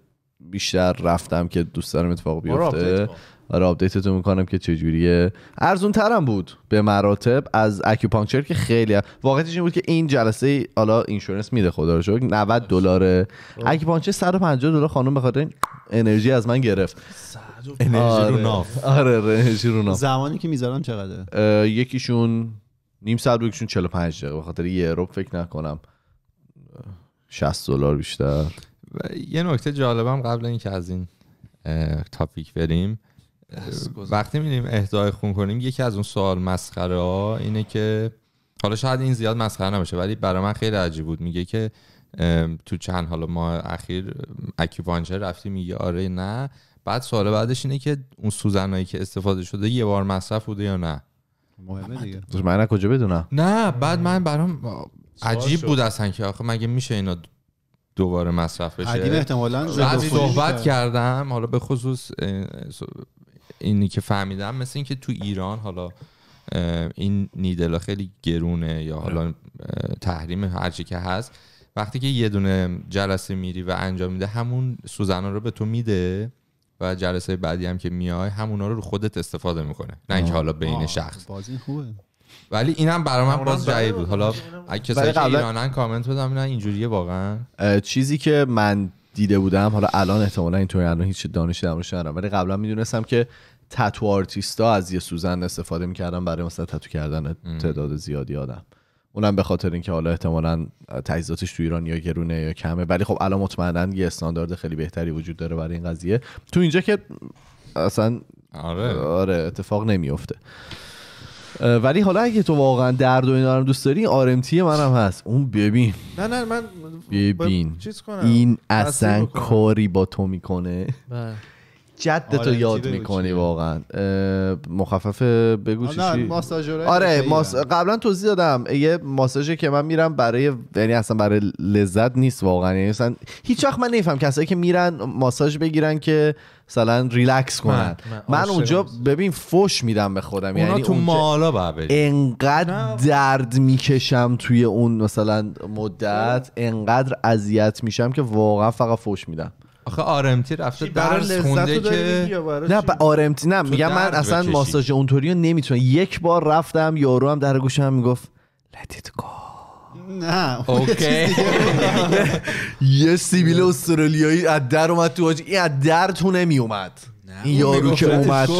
Speaker 1: بیشتر رفتم که دوست دارم اتفاق بیفته آره آپدیتتون میکنم که چجوریه ارزون ترم بود به مراتب از اکوپانکچر که خیلی هم. واقعیتش این بود که این جلسه حالا اینشورنس میده خدا رو شکر 90 دلاره اکوپانچر 150 دلار خانم بخاطر انرژی از من گرفت
Speaker 3: انرژی رو آره. ناف آره،, آره انرژی رو ناف زمانی که میذارم چقدر
Speaker 1: یکیشون نیم ساعت یکیشون 45 دقیقه بخاطر یه اروپ فکر نکنم 60 دلار بیشتر
Speaker 4: و یه نکته جالبم قبل اینکه از این تاپیک بریم وقتی میریم اهدای خون کنیم یکی از اون سوال مسخره ها اینه که حالا شاید این زیاد مسخره نباشه ولی برای من خیلی عجیب بود میگه که تو چند حالا ما اخیر اکیوانچر رفتی میگه آره نه بعد سوال بعدش اینه که اون سوزنایی که استفاده شده یه بار مصرف بوده یا نه
Speaker 1: مهمه دیگه من کجا بدونم
Speaker 4: نه بعد من برام عجیب بود اصلا که آخه مگه میشه اینا دوباره مصرف بشه احتمالا صحبت کردم حالا به خصوص اینی که فهمیدم مثل اینکه تو ایران حالا این نیدلا خیلی گرونه یا آره. حالا تحریم هرچی که هست وقتی که یه دونه جلسه میری و انجام میده همون سوزنا رو به تو میده و جلسه بعدی هم که میای همونا رو رو خودت استفاده میکنه نه اینکه حالا بین شخص بازی خوبه ولی اینم برای من باز جایی بود حالا کسایی که ایرانن کامنت بدم نه اینجوریه واقعا
Speaker 1: چیزی که من دیده بودم حالا الان احتمالا اینطوری الان هیچ دانشی در ندارم ولی قبلا میدونستم که تتو آرتیستا از یه سوزن استفاده میکردن برای مثلا تتو کردن تعداد زیادی آدم اونم به خاطر اینکه حالا احتمالا تجهیزاتش تو ایران یا گرونه یا کمه ولی خب الان مطمئنا یه استاندارد خیلی بهتری وجود داره برای این قضیه تو اینجا که اصلا آره, آره اتفاق نمیفته ولی حالا اگه تو واقعا درد و اینا رو دوست داری آرمتی منم هست اون ببین
Speaker 3: نه نه من ببین چیز کنم. این اصلا
Speaker 1: کاری با تو میکنه بله. جدتو آره یاد میکنی واقعا مخفف بگو چی
Speaker 3: آره ماس...
Speaker 1: قبلا توضیح دادم یه ماساژی که من میرم برای یعنی اصلا برای لذت نیست واقعا یعنی اصلا هیچ وقت من نمیفهم کسایی که میرن ماساژ بگیرن که مثلا ریلکس کنن من, من, اونجا ببین فوش میدم به خودم یعنی تو مالا انقدر درد میکشم توی اون مثلا مدت خب. انقدر اذیت میشم که واقعا فقط فوش میدم
Speaker 4: آخه آرمتی رفته درس خونده
Speaker 1: که نه با آرمتی نه میگم من اصلا ماساژ اونطوری نمیتونم یک بار رفتم یارو هم در گوشم میگفت let it
Speaker 3: نه اوکی
Speaker 1: یه سیبیل استرالیایی از در اومد تو این از در تو نمی اومد این یارو که اومد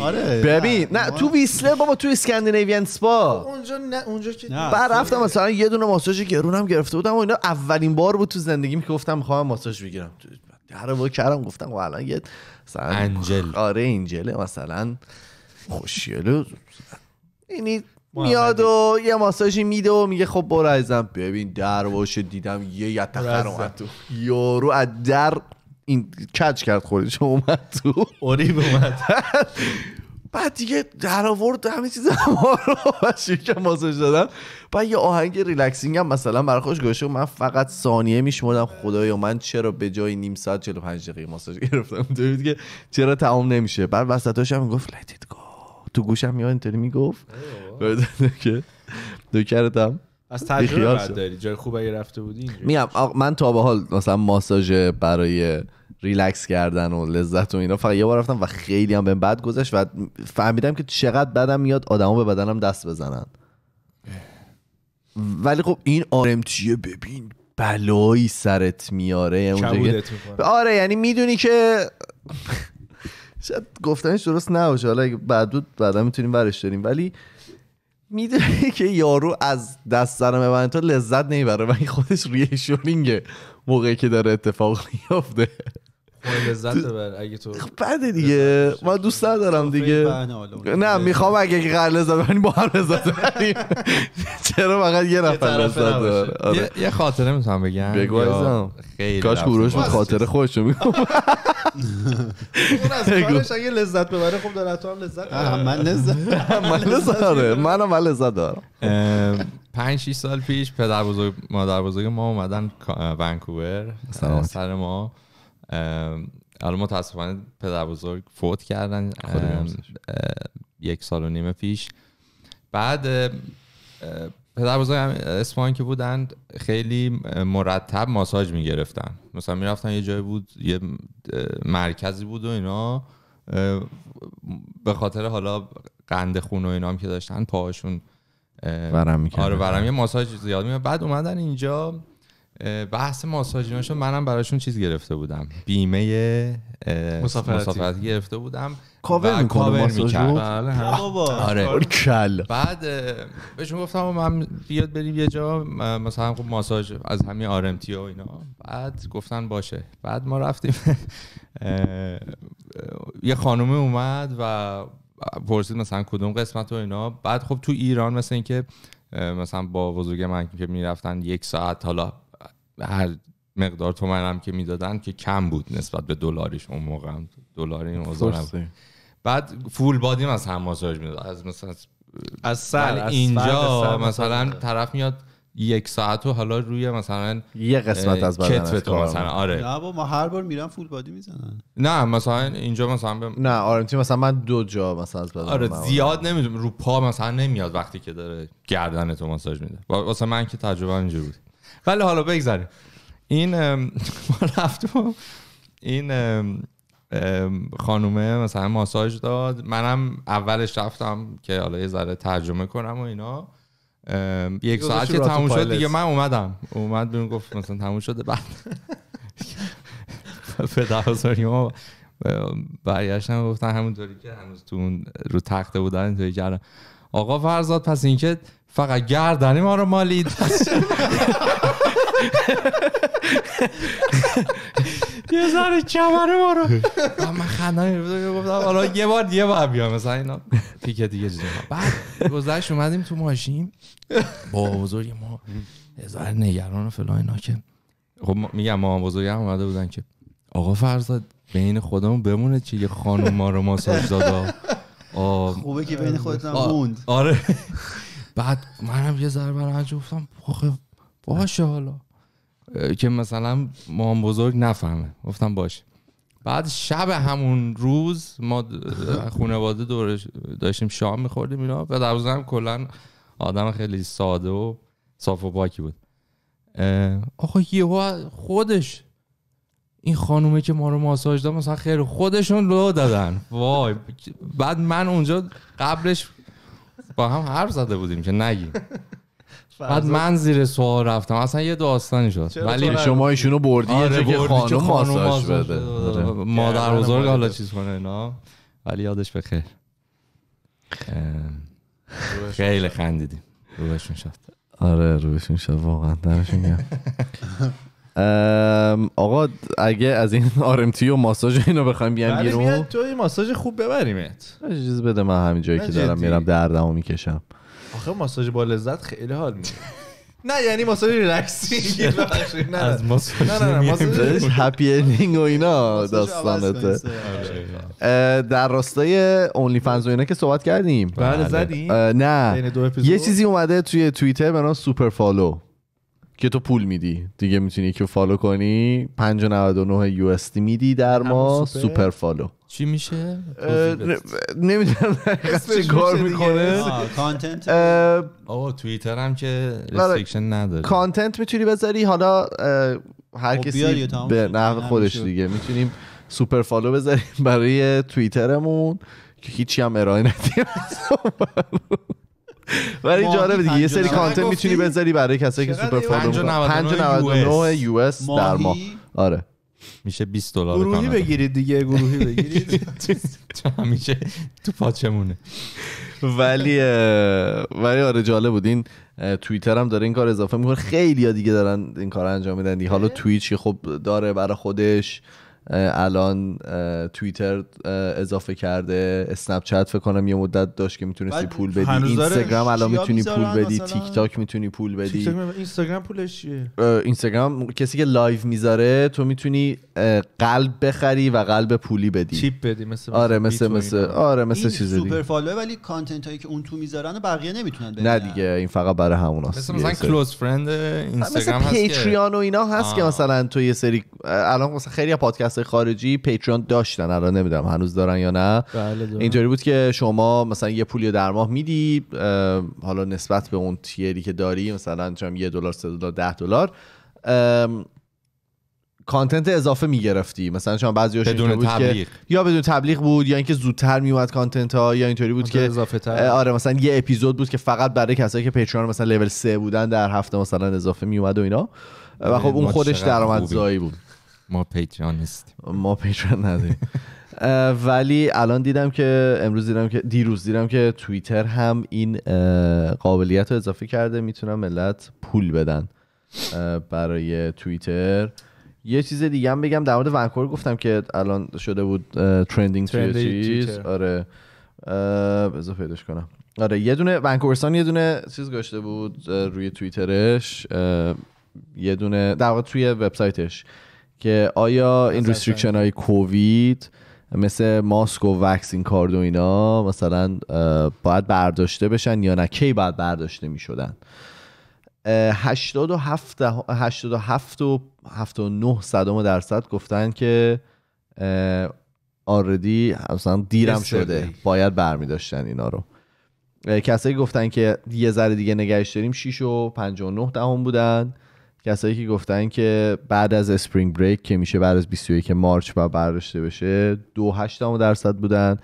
Speaker 1: آره. ببین نه تو ویسلر بابا تو اسکاندیناویان سپا اونجا
Speaker 3: نه اونجا که بعد
Speaker 1: رفتم مثلا یه دونه ماساژ گرونم گرفته بودم و اینا اولین بار بود تو زندگیم که گفتم میخوام ماساژ بگیرم در واقع کردم گفتم و خب الان یه مثلا انجل آره انجله مثلا خوشیلو اینی میاد و یه ماساژی میده و میگه خب برو ازم ببین در دیدم یه یتخر اومد یارو از در این کچ کرد خودش اومد تو اوریب اومد بعد دیگه در آورد همه چیز ما رو شیکم ماساژ دادم بعد یه آهنگ ریلکسینگ هم مثلا برای خوش گوشه من فقط ثانیه میشمردم خدایا من چرا به جای نیم ساعت 45 دقیقه ماساژ گرفتم که چرا تمام نمیشه بعد وسطاش هم گفت لتید گو تو گوشم یا اینطوری میگفت دکردم از تجربه
Speaker 2: داری جای خوب اگه رفته بودی
Speaker 1: من تا به حال مثلا ماساژ برای ریلکس کردن و لذت و اینا فقط یه بار رفتم و خیلی هم به بد گذشت و فهمیدم که چقدر بدم میاد آدما به بدنم دست بزنن ولی خب این آرم چیه ببین بلایی سرت میاره آره یعنی میدونی که شاید گفتنش درست نباشه حالا بعد بعدا میتونیم برش داریم ولی میدونه که یارو از دست دادن به لذت نمیبره و این خودش ریشورینگه موقعی که داره اتفاق میافته
Speaker 2: لذت ببر اگه تو خب
Speaker 1: بعد دیگه ما دوست ندارم خب، دیگه نه میخوام اگه قرار لذت با هم لذت ببریم چرا فقط یه نفر لذت داره آره.
Speaker 4: یه خاطره میتونم بگم بگو ازم کاش کوروش بود خاطره
Speaker 1: خودشو میگم اون
Speaker 3: خب، از کارش اگه لذت ببره خب داره تو هم لذت من لذت آره، من
Speaker 1: لذت دارم هم لذت دارم
Speaker 4: پنج 6 سال پیش پدر بزرگ مادر بزرگ ما اومدن ونکوور سر ما الان متاسفانه پدر بزرگ فوت کردن یک سال و نیم پیش بعد پدر بزرگ اسپان که بودن خیلی مرتب ماساژ میگرفتن مثلا میرفتن یه جای بود یه مرکزی بود و اینا به خاطر حالا قند خون و اینا هم که داشتن پاهاشون ورم میکرد آره یه ماساژ زیاد می بعد اومدن اینجا بحث ماساژیناشو منم براشون چیز گرفته بودم بیمه
Speaker 1: مسافرتی,
Speaker 4: گرفته بودم کاور میکنه بله آره
Speaker 1: کل بعد
Speaker 4: بهشون گفتم من بیاد بریم یه جا مثلا خوب ماساژ از همین آر و اینا بعد گفتن باشه بعد ما رفتیم یه خانم اومد و پرسید مثلا کدوم قسمت و اینا بعد خب تو ایران مثلا اینکه مثلا با بزرگ من که میرفتن یک ساعت حالا هر مقدار تومن هم که میدادن که کم بود نسبت به دلاریش اون موقع هم دلاری این بعد فول بادیم از هم ماساژ میداد از مثلا از سر اینجا مثلا طرف میاد یک ساعت و حالا روی مثلا یه قسمت از بدن تو مثلا آره
Speaker 3: نه با ما هر بار میرم فول بادی میزنن
Speaker 4: نه مثلا اینجا مثلا ب...
Speaker 1: نه آرنتی مثلا من دو جا مثلا از بدن
Speaker 3: آره
Speaker 4: زیاد نمیدونم رو پا مثلا نمیاد وقتی که داره گردن تو ماساژ میده واسه من که تجربه اینجوری بود ولی بله، حالا بگذاریم این ما رفتم این خانومه مثلا ماساژ داد منم اولش رفتم که حالا یه ذره ترجمه کنم و اینا یک ساعت که تموم شد دیگه من اومدم اومد بیرون گفت مثلا تموم شده بعد پدر بزرگی ما برگشتن گفتن همونطوری که هنوز تو اون رو تخته بودن اینطوری کردم آقا فرزاد پس اینکه فقط گردنی ما رو مالید یه ذره کمره ما رو من خندم گفتم حالا یه بار یه بار بیام مثلا اینا پیکه دیگه جدا بعد گذشت اومدیم تو ماشین با بزرگ ما یه ذره نگران و فلان اینا که خب میگم ما بزرگ هم اومده بودن که آقا فرزاد بین خودمون بمونه چی یه خانم ما رو ماساژ داد خوبه که بین خودت موند آره بعد منم یه ذره برای گفتم باشه حالا که مثلا مام بزرگ نفهمه گفتم باشه بعد شب همون روز ما خانواده دور داشتیم شام میخوردیم اینا و در روزم کلا آدم خیلی ساده و صاف و پاکی بود آخه یه خودش این خانومه که ما رو ماساژ داد مثلا خیر خودشون لو دادن وای بعد من اونجا قبلش با هم حرف زده بودیم که نگیم بعد من زیر سوال رفتم اصلا یه داستانی شد ولی شما ایشونو بردی آره یه خانم ماساژ بده آره. مادر بزرگ حالا چیز کنه اینا ولی یادش بخیر
Speaker 1: خیلی خندیدیم روشون شد آره روشون شد واقعا درشون آقا اگه از این آرمتی و ماساژ اینو بخوایم بیام بیرون تو این ماساژ خوب ببریمت چیز بده من همین جایی که دارم میرم دردمو میکشم آخه ماساژ با لذت خیلی حال میده
Speaker 2: نه یعنی ماساژ ریلکسی
Speaker 1: نه از ماساژ نه نه ماساژ هپی اندینگ و اینا داستانته در راستای اونلی فنز و اینا که صحبت کردیم بله, بله. زدی نه یه چیزی اومده توی توییتر به نام سوپر فالو که تو پول میدی دیگه میتونی که فالو کنی 599 یو اس میدی در ما سوپر؟, فالو چی میشه نمیدونم چی کار میکنه کانتنت توییتر هم که رستریکشن آره. نداره کانتنت میتونی بذاری حالا هر خب، کسی به نحو خودش دیگه میتونیم سوپر فالو بذاریم برای توییترمون که هیچی هم ارائه ندیم ولی جالب دیگه یه سری کانتنت میتونی بذاری برای کسایی که سوپر فالو میکنن 599 یو اس در ماه
Speaker 4: آره میشه 20 دلار گروهی بگیرید دیگه گروهی بگیرید تو همیشه تو پاچمونه
Speaker 1: ولی ولی آره جالب بود این توییتر هم داره این کار اضافه میکنه خیلی دیگه دارن این کار انجام میدن حالا تویچ خب داره برای خودش الان توییتر اضافه کرده اسنپ چت فکر کنم یه مدت داشت که میتونستی پول بدی اینستاگرام الان میتونی پول بدی تیک تاک میتونی پول بدی
Speaker 2: اینستاگرام پولش چیه
Speaker 1: اینستاگرام کسی که لایو میذاره تو میتونی قلب بخری و قلب پولی بدی چیپ بدی مثل آره مثل مثل آره مثل آره، چیز دیگه سوپر
Speaker 3: فالو ولی کانتنت هایی که اون تو میذارن بقیه نمیتونن ببینن نه
Speaker 1: دیگه این فقط برای هموناست مثل مثلا کلوز
Speaker 4: فرند اینستاگرام هست که
Speaker 3: پیتریان و اینا هست
Speaker 1: که مثلا تو یه سری الان مثلا خیلی پادکست خارجی پیتریون داشتن الان نمیدونم هنوز دارن یا نه بله اینطوری بود که شما مثلا یه پولی در ماه میدی حالا نسبت به اون تیری که داری مثلا چم یه دلار سه دلار ده دلار کانتنت اضافه میگرفتی مثلا شما بعضی بدون تبلیغ یا بدون تبلیغ بود یا اینکه زودتر میومد کانتنت ها یا اینطوری بود که اضافه آره مثلا یه اپیزود بود که فقط برای کسایی که پیترون مثلا لول 3 بودن در هفته مثلا اضافه میومد و اینا و آره، خب اون خودش درآمدزایی بود ما
Speaker 4: پیتران نیستیم ما
Speaker 1: پیتران نداریم ولی الان دیدم که امروز دیدم که دیروز دیدم که توییتر هم این قابلیت رو اضافه کرده میتونم ملت پول بدن برای توییتر یه چیز دیگه هم بگم در مورد ونکور گفتم که الان شده بود ترندینگ توی چیز آره بذار پیداش کنم آره یه دونه ونکورستان یه دونه چیز گشته بود روی توییترش یه دونه در واقع توی وبسایتش که آیا این ریستریکشن های کووید مثل ماسک و وکسین کارد و اینا مثلا باید برداشته بشن یا نه کی باید برداشته می شدن 87 87 و 79 صدام درصد گفتن که آردی مثلا دیرم شده باید برمی داشتن اینا رو کسایی گفتن که یه ذره دیگه نگهش داریم 6 و 59 دهم بودن کسایی که گفتن که بعد از اسپرینگ بریک که میشه بعد از 21 مارچ با برداشته بشه دو هشتم درصد بودن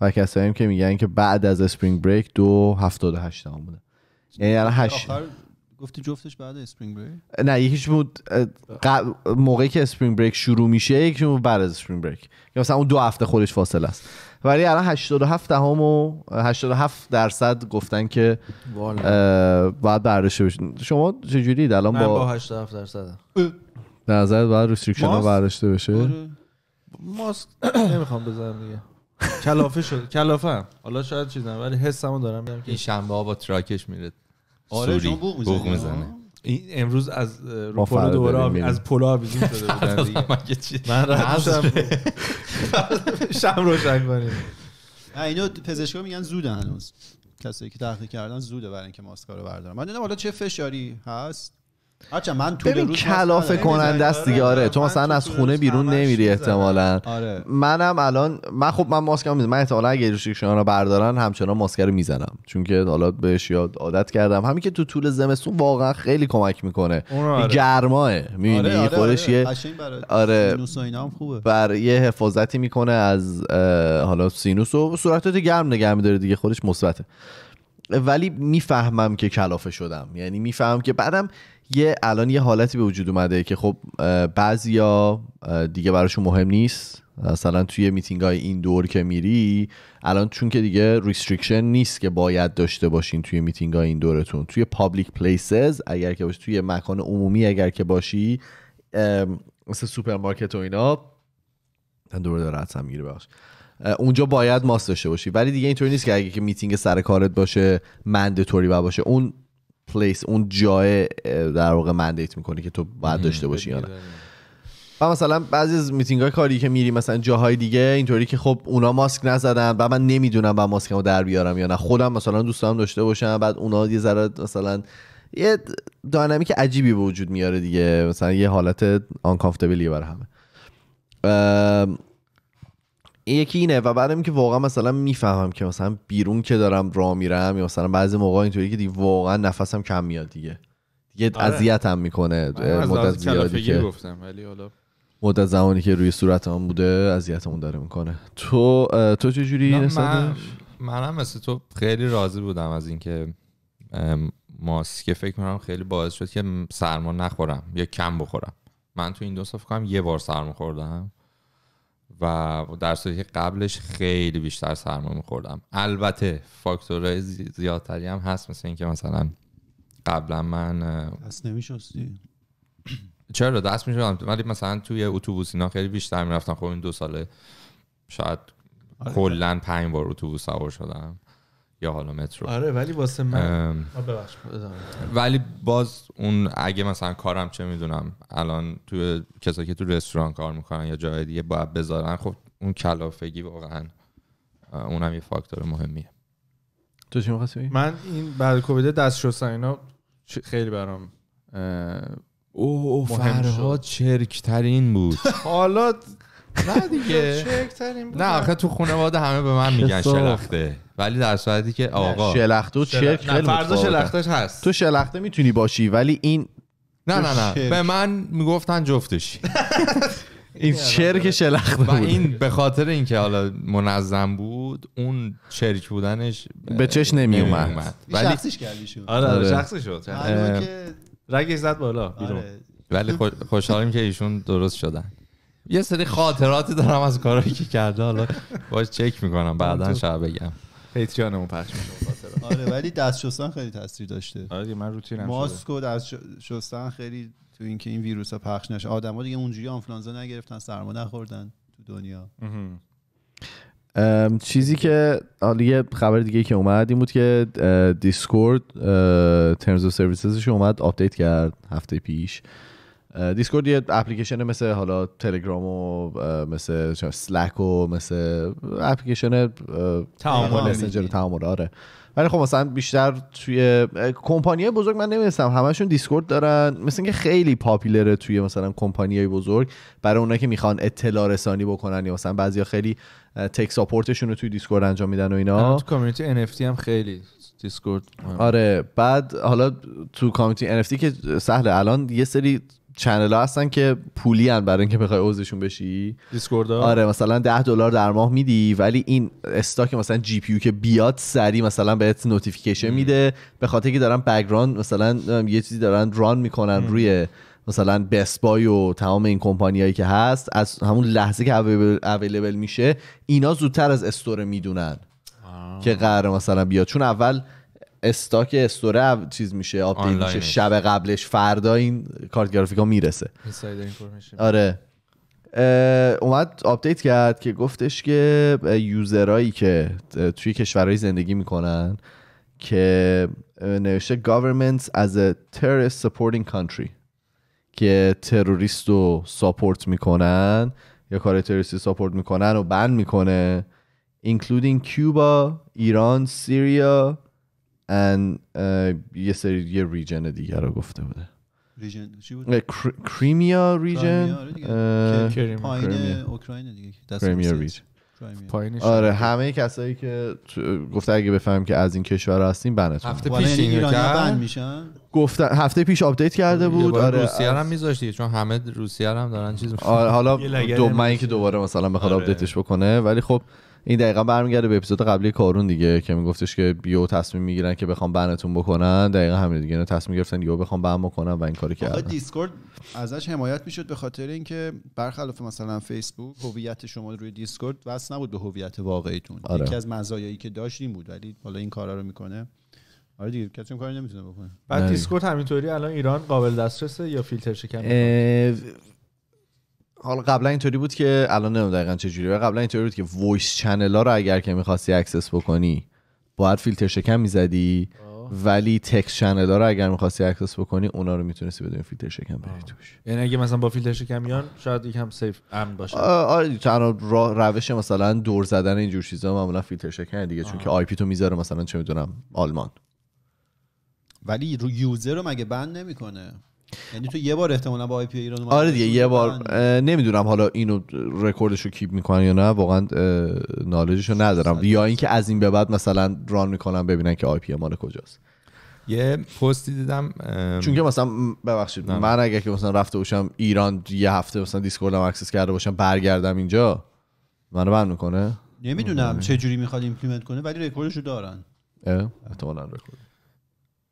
Speaker 1: و کسایی هم که میگن که بعد از اسپرینگ بریک دو هفتاد هشتم بودن یعنی الان هشت
Speaker 3: گفتی جفتش بعد اسپرینگ بریک
Speaker 1: نه یکیش بود موقعی که اسپرینگ بریک شروع میشه یکیش بود بعد از اسپرینگ بریک یا مثلا اون دو هفته خودش فاصله است ولی الان 87 دهم و 87 درصد گفتن که بعد بررسی بشه شما چجوری الان با با
Speaker 2: 87 درصد
Speaker 1: به نظر باید ریستریکشن ها برداشته بشه آره.
Speaker 2: ماسک نمیخوام بزنم دیگه کلافه شد کلافه حالا شاید چیزم ولی حسمو دارم میگم که این
Speaker 4: شنبه ها با تراکش میره آره بوق میزنه
Speaker 2: امروز از رو پلو دورا از پلو آویزون شده بودن من رفتم شم روشن کنیم
Speaker 3: اینو پزشکا میگن زود هنوز کسایی که تحقیق کردن زوده برای اینکه ماسکارو بردارن من حالا چه فشاری هست آخه من تو. ببین روز کلافه کننده است
Speaker 1: دیگه آره, آره. آره. تو مثلا از خونه بیرون نمیری احتمالا آره. منم الان من خب من ماسکم میزنم من احتمالا اگه شما رو بردارن همچنان ماسک رو میزنم چون که حالا بهش یاد عادت کردم همین که تو طول زمستون واقعا خیلی کمک میکنه آره. گرماه میبینی آره،, آره، آره، خودش یه آره خوبه بر یه حفاظتی میکنه از حالا سینوس و صورتت گرم نگه میداره دیگه خودش مثبته ولی میفهمم که کلافه شدم یعنی میفهمم که بعدم یه الان یه حالتی به وجود اومده که خب بعضیا دیگه براشون مهم نیست مثلا توی میتینگ های این دور که میری الان چون که دیگه ریستریکشن نیست که باید داشته باشین توی میتینگ های این دورتون توی پابلیک پلیسز اگر که باشی توی مکان عمومی اگر که باشی مثل سوپرمارکت و اینا دور داره حتما میگیره اونجا باید ماست داشته باشی ولی دیگه اینطوری نیست که اگه که میتینگ سر کارت باشه مندتوری باشه اون پلیس اون جای در واقع مندیت میکنه که تو باید داشته باشی یا نه و مثلا بعضی از میتینگ های کاری که میری مثلا جاهای دیگه اینطوری که خب اونا ماسک نزدن و من نمیدونم ماسک رو در بیارم یا نه خودم مثلا دوستام داشته باشم بعد اونا یه ذره مثلا یه که عجیبی به وجود میاره دیگه مثلا یه حالت آنکامفتبلی برای همه یکی اینه و بعد که واقعا مثلا میفهمم که مثلا بیرون که دارم را میرم یا مثلا بعضی موقع اینطوری که دیگه واقعا نفسم کم میاد دیگه دیگه آره. اذیتم میکنه آره، مدت که ولی حالا مدت زمانی که روی صورتم بوده اذیتمون داره میکنه تو تو چه جوری من
Speaker 4: منم مثل تو خیلی راضی بودم از اینکه ماسک فکر کنم خیلی باعث شد که سرما نخورم یا کم بخورم من تو این دو صفحه هم یه بار سرما خوردم و در صورتی که قبلش خیلی بیشتر سرما میخوردم البته فاکتورهای زیادتری هم هست مثل اینکه مثلا قبلا من دست نمیشستی چرا دست میشدم ولی مثلا توی اتوبوس اینا خیلی بیشتر میرفتم خب این دو ساله شاید آره. کلا پنج بار اتوبوس سوار شدم یا حالا مترو آره ولی واسه من ولی باز اون اگه مثلا کارم چه میدونم الان تو کسایی که تو رستوران کار میکنن یا جای دیگه باید بذارن خب اون کلافگی واقعا اونم یه فاکتور مهمیه تو چی می‌خواستی
Speaker 2: من این بعد کووید دست شستن اینا خیلی برام او, او فرهاد
Speaker 4: چرکترین بود
Speaker 2: حالا نه دیگه نه آخه تو
Speaker 1: خانواده همه به من میگن شلخته
Speaker 4: ولی در صورتی که آقا شلخته و چرک خیلی شلختش
Speaker 1: هست تو شلخته میتونی باشی ولی این نه نه نه به من میگفتن جفتش این چرک شلخته و این به خاطر
Speaker 4: اینکه حالا منظم بود اون چرک بودنش به چش نمی اومد ولی شخصیش کردی آره، آره، آره. شد آره
Speaker 2: شد رگش
Speaker 4: زد بالا ولی خوشحالیم که ایشون درست شدن یه سری خاطراتی دارم از کارهایی که کرده حالا باش چک میکنم بعدا شب بگم پیتریانمون پخش میشه
Speaker 3: آره ولی دست شستن خیلی تاثیر داشته آره من روتینم ماسک و دست شستن خیلی تو اینکه این ویروس پخش نشه آدما دیگه اونجوری آنفلانزا نگرفتن سرما نخوردن تو دنیا
Speaker 1: چیزی که حالا یه خبر دیگه که اومد این بود که دیسکورد ترمز و سرویسزش اومد آپدیت کرد هفته پیش دیسکورد یه اپلیکیشن مثل حالا تلگرام و مثل سلک و مثل اپلیکیشن تعامل مسنجر تعامل آره ولی خب مثلا بیشتر توی کمپانی بزرگ من نمیدونستم همشون دیسکورد دارن مثل اینکه خیلی پاپیلره توی مثلا کمپانی بزرگ برای اونایی که میخوان اطلاع رسانی بکنن یا مثلا بعضیا خیلی تک ساپورتشون رو توی دیسکورد انجام میدن و اینا آره،
Speaker 2: تو کامیونیتی NFT هم خیلی
Speaker 1: دیسکورد آره بعد حالا تو کامیونیتی NFT که سهل الان یه سری چنل ها هستن که پولی ان برای اینکه بخوای عضوشون بشی
Speaker 2: دیسکورد آره
Speaker 1: مثلا 10 دلار در ماه میدی ولی این استاک مثلا جی پی که بیاد سری مثلا بهت نوتیفیکیشن میده به خاطر که دارن بک‌گراند مثلا یه چیزی دارن ران میکنن روی مثلا بای و تمام این کمپانیایی که هست از همون لحظه که اویلیبل میشه اینا زودتر از استوره میدونن که قرار مثلا بیاد چون اول استاک استوره چیز میشه آپدیت میشه شب قبلش فردا این کارت گرافیکا میرسه آره اومد آپدیت کرد که گفتش که یوزرایی که توی کشورهای زندگی میکنن که نوشته governments از a terrorist supporting country که تروریست رو ساپورت میکنن یا کار تروریستی ساپورت میکنن و بند میکنه including کیوبا ایران سیریا ان uh, یه سری یه ریجن دیگه رو گفته بوده
Speaker 3: ریجن چی بود
Speaker 1: کریمیا آره ریجن پایین اوکراین دیگه کریمیا ریجن آره همه کسایی که گفته اگه بفهمیم که از این کشور هستیم بنتون هفته پیش یعنی بند میشن گفته هفته پیش آپدیت کرده بود آره روسیه هم
Speaker 4: میذاشتی چون همه روسیه هم دارن چیز آره حالا دو من اینکه
Speaker 1: دوباره مثلا بخواد آره. آپدیتش بکنه ولی خب این دقیقا برمیگرده به اپیزود قبلی کارون دیگه که میگفتش که بیو تصمیم میگیرن که بخوام بنتون بکنن دقیقا همین دیگه اینا تصمیم گرفتن یو بخوام بن بکنن و این کاری کردن
Speaker 3: دیسکورد ازش حمایت میشد به خاطر اینکه برخلاف مثلا فیسبوک هویت شما روی دیسکورد واسه نبود به هویت واقعیتون آره. یکی از مزایایی که داشت بود ولی حالا این کارا رو میکنه آره دیگه کسی کاری نمیتونه بکنه بعد
Speaker 2: دیسکورد همینطوری الان ایران قابل دسترسه یا فیلتر شکن
Speaker 1: حالا قبلا اینطوری بود که الان نمیدونم دقیقا چه جوریه قبلا اینطوری بود که وایس چنل ها رو اگر که میخواستی اکسس بکنی باید فیلتر شکن میزدی ولی تکس چنل ها رو اگر میخواستی اکسس بکنی اونا رو میتونستی بدون فیلتر شکن بری
Speaker 2: توش یعنی اگه مثلا با فیلتر شکن میان شاید یکم سیف امن
Speaker 1: باشه آره تنها روش مثلا دور زدن اینجور چیزا معمولا فیلتر شکن دیگه چون که آی پی تو میذاره مثلا چه میدونم آلمان
Speaker 3: ولی یوزر رو مگه بند نمیکنه یعنی تو یه بار احتمالا با آی پی ایران آره دیگه یعنی یه بار
Speaker 1: نمیدونم حالا اینو رکوردش رو کیپ میکنن یا نه واقعا نالجش رو ندارم یا اینکه از این به بعد مثلا ران میکنم ببینن که آی پی مال کجاست یه پستی دیدم چون که مثلا ببخشید من اگه که مثلا رفته باشم ایران یه هفته مثلا دیسکوردم اکسس کرده باشم برگردم اینجا منو بند میکنه
Speaker 3: نمیدونم چه جوری میخواد ایمپلیمنت کنه ولی رکوردش رو دارن
Speaker 1: احتمالاً
Speaker 4: رکورد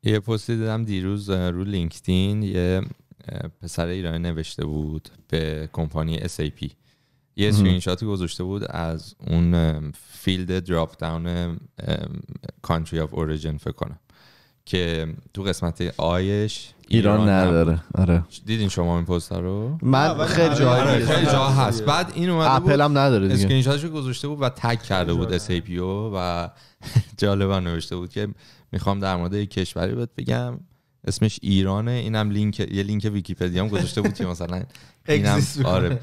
Speaker 4: یه پستی دیدم دیروز رو لینکدین یه پسر ایرانی نوشته بود به کمپانی SAP یه اسکرین شاتی گذاشته بود از اون فیلد دراپ داون کانتری آف اوریجن فکر کنم که تو قسمت آیش ایران, نداره آره دیدین شما این پست رو من خیلی آره، جای آره، خیلی جا هست بعد این اومده اپل هم نداره دیگه اسکرین شاتش گذاشته بود و تگ کرده بود اس ای پی و جالبا نوشته بود که میخوام در مورد کشوری بهت بگم اسمش ایرانه اینم لینک یه لینک ویکی‌پدیا هم گذاشته بود که مثلا اینم آره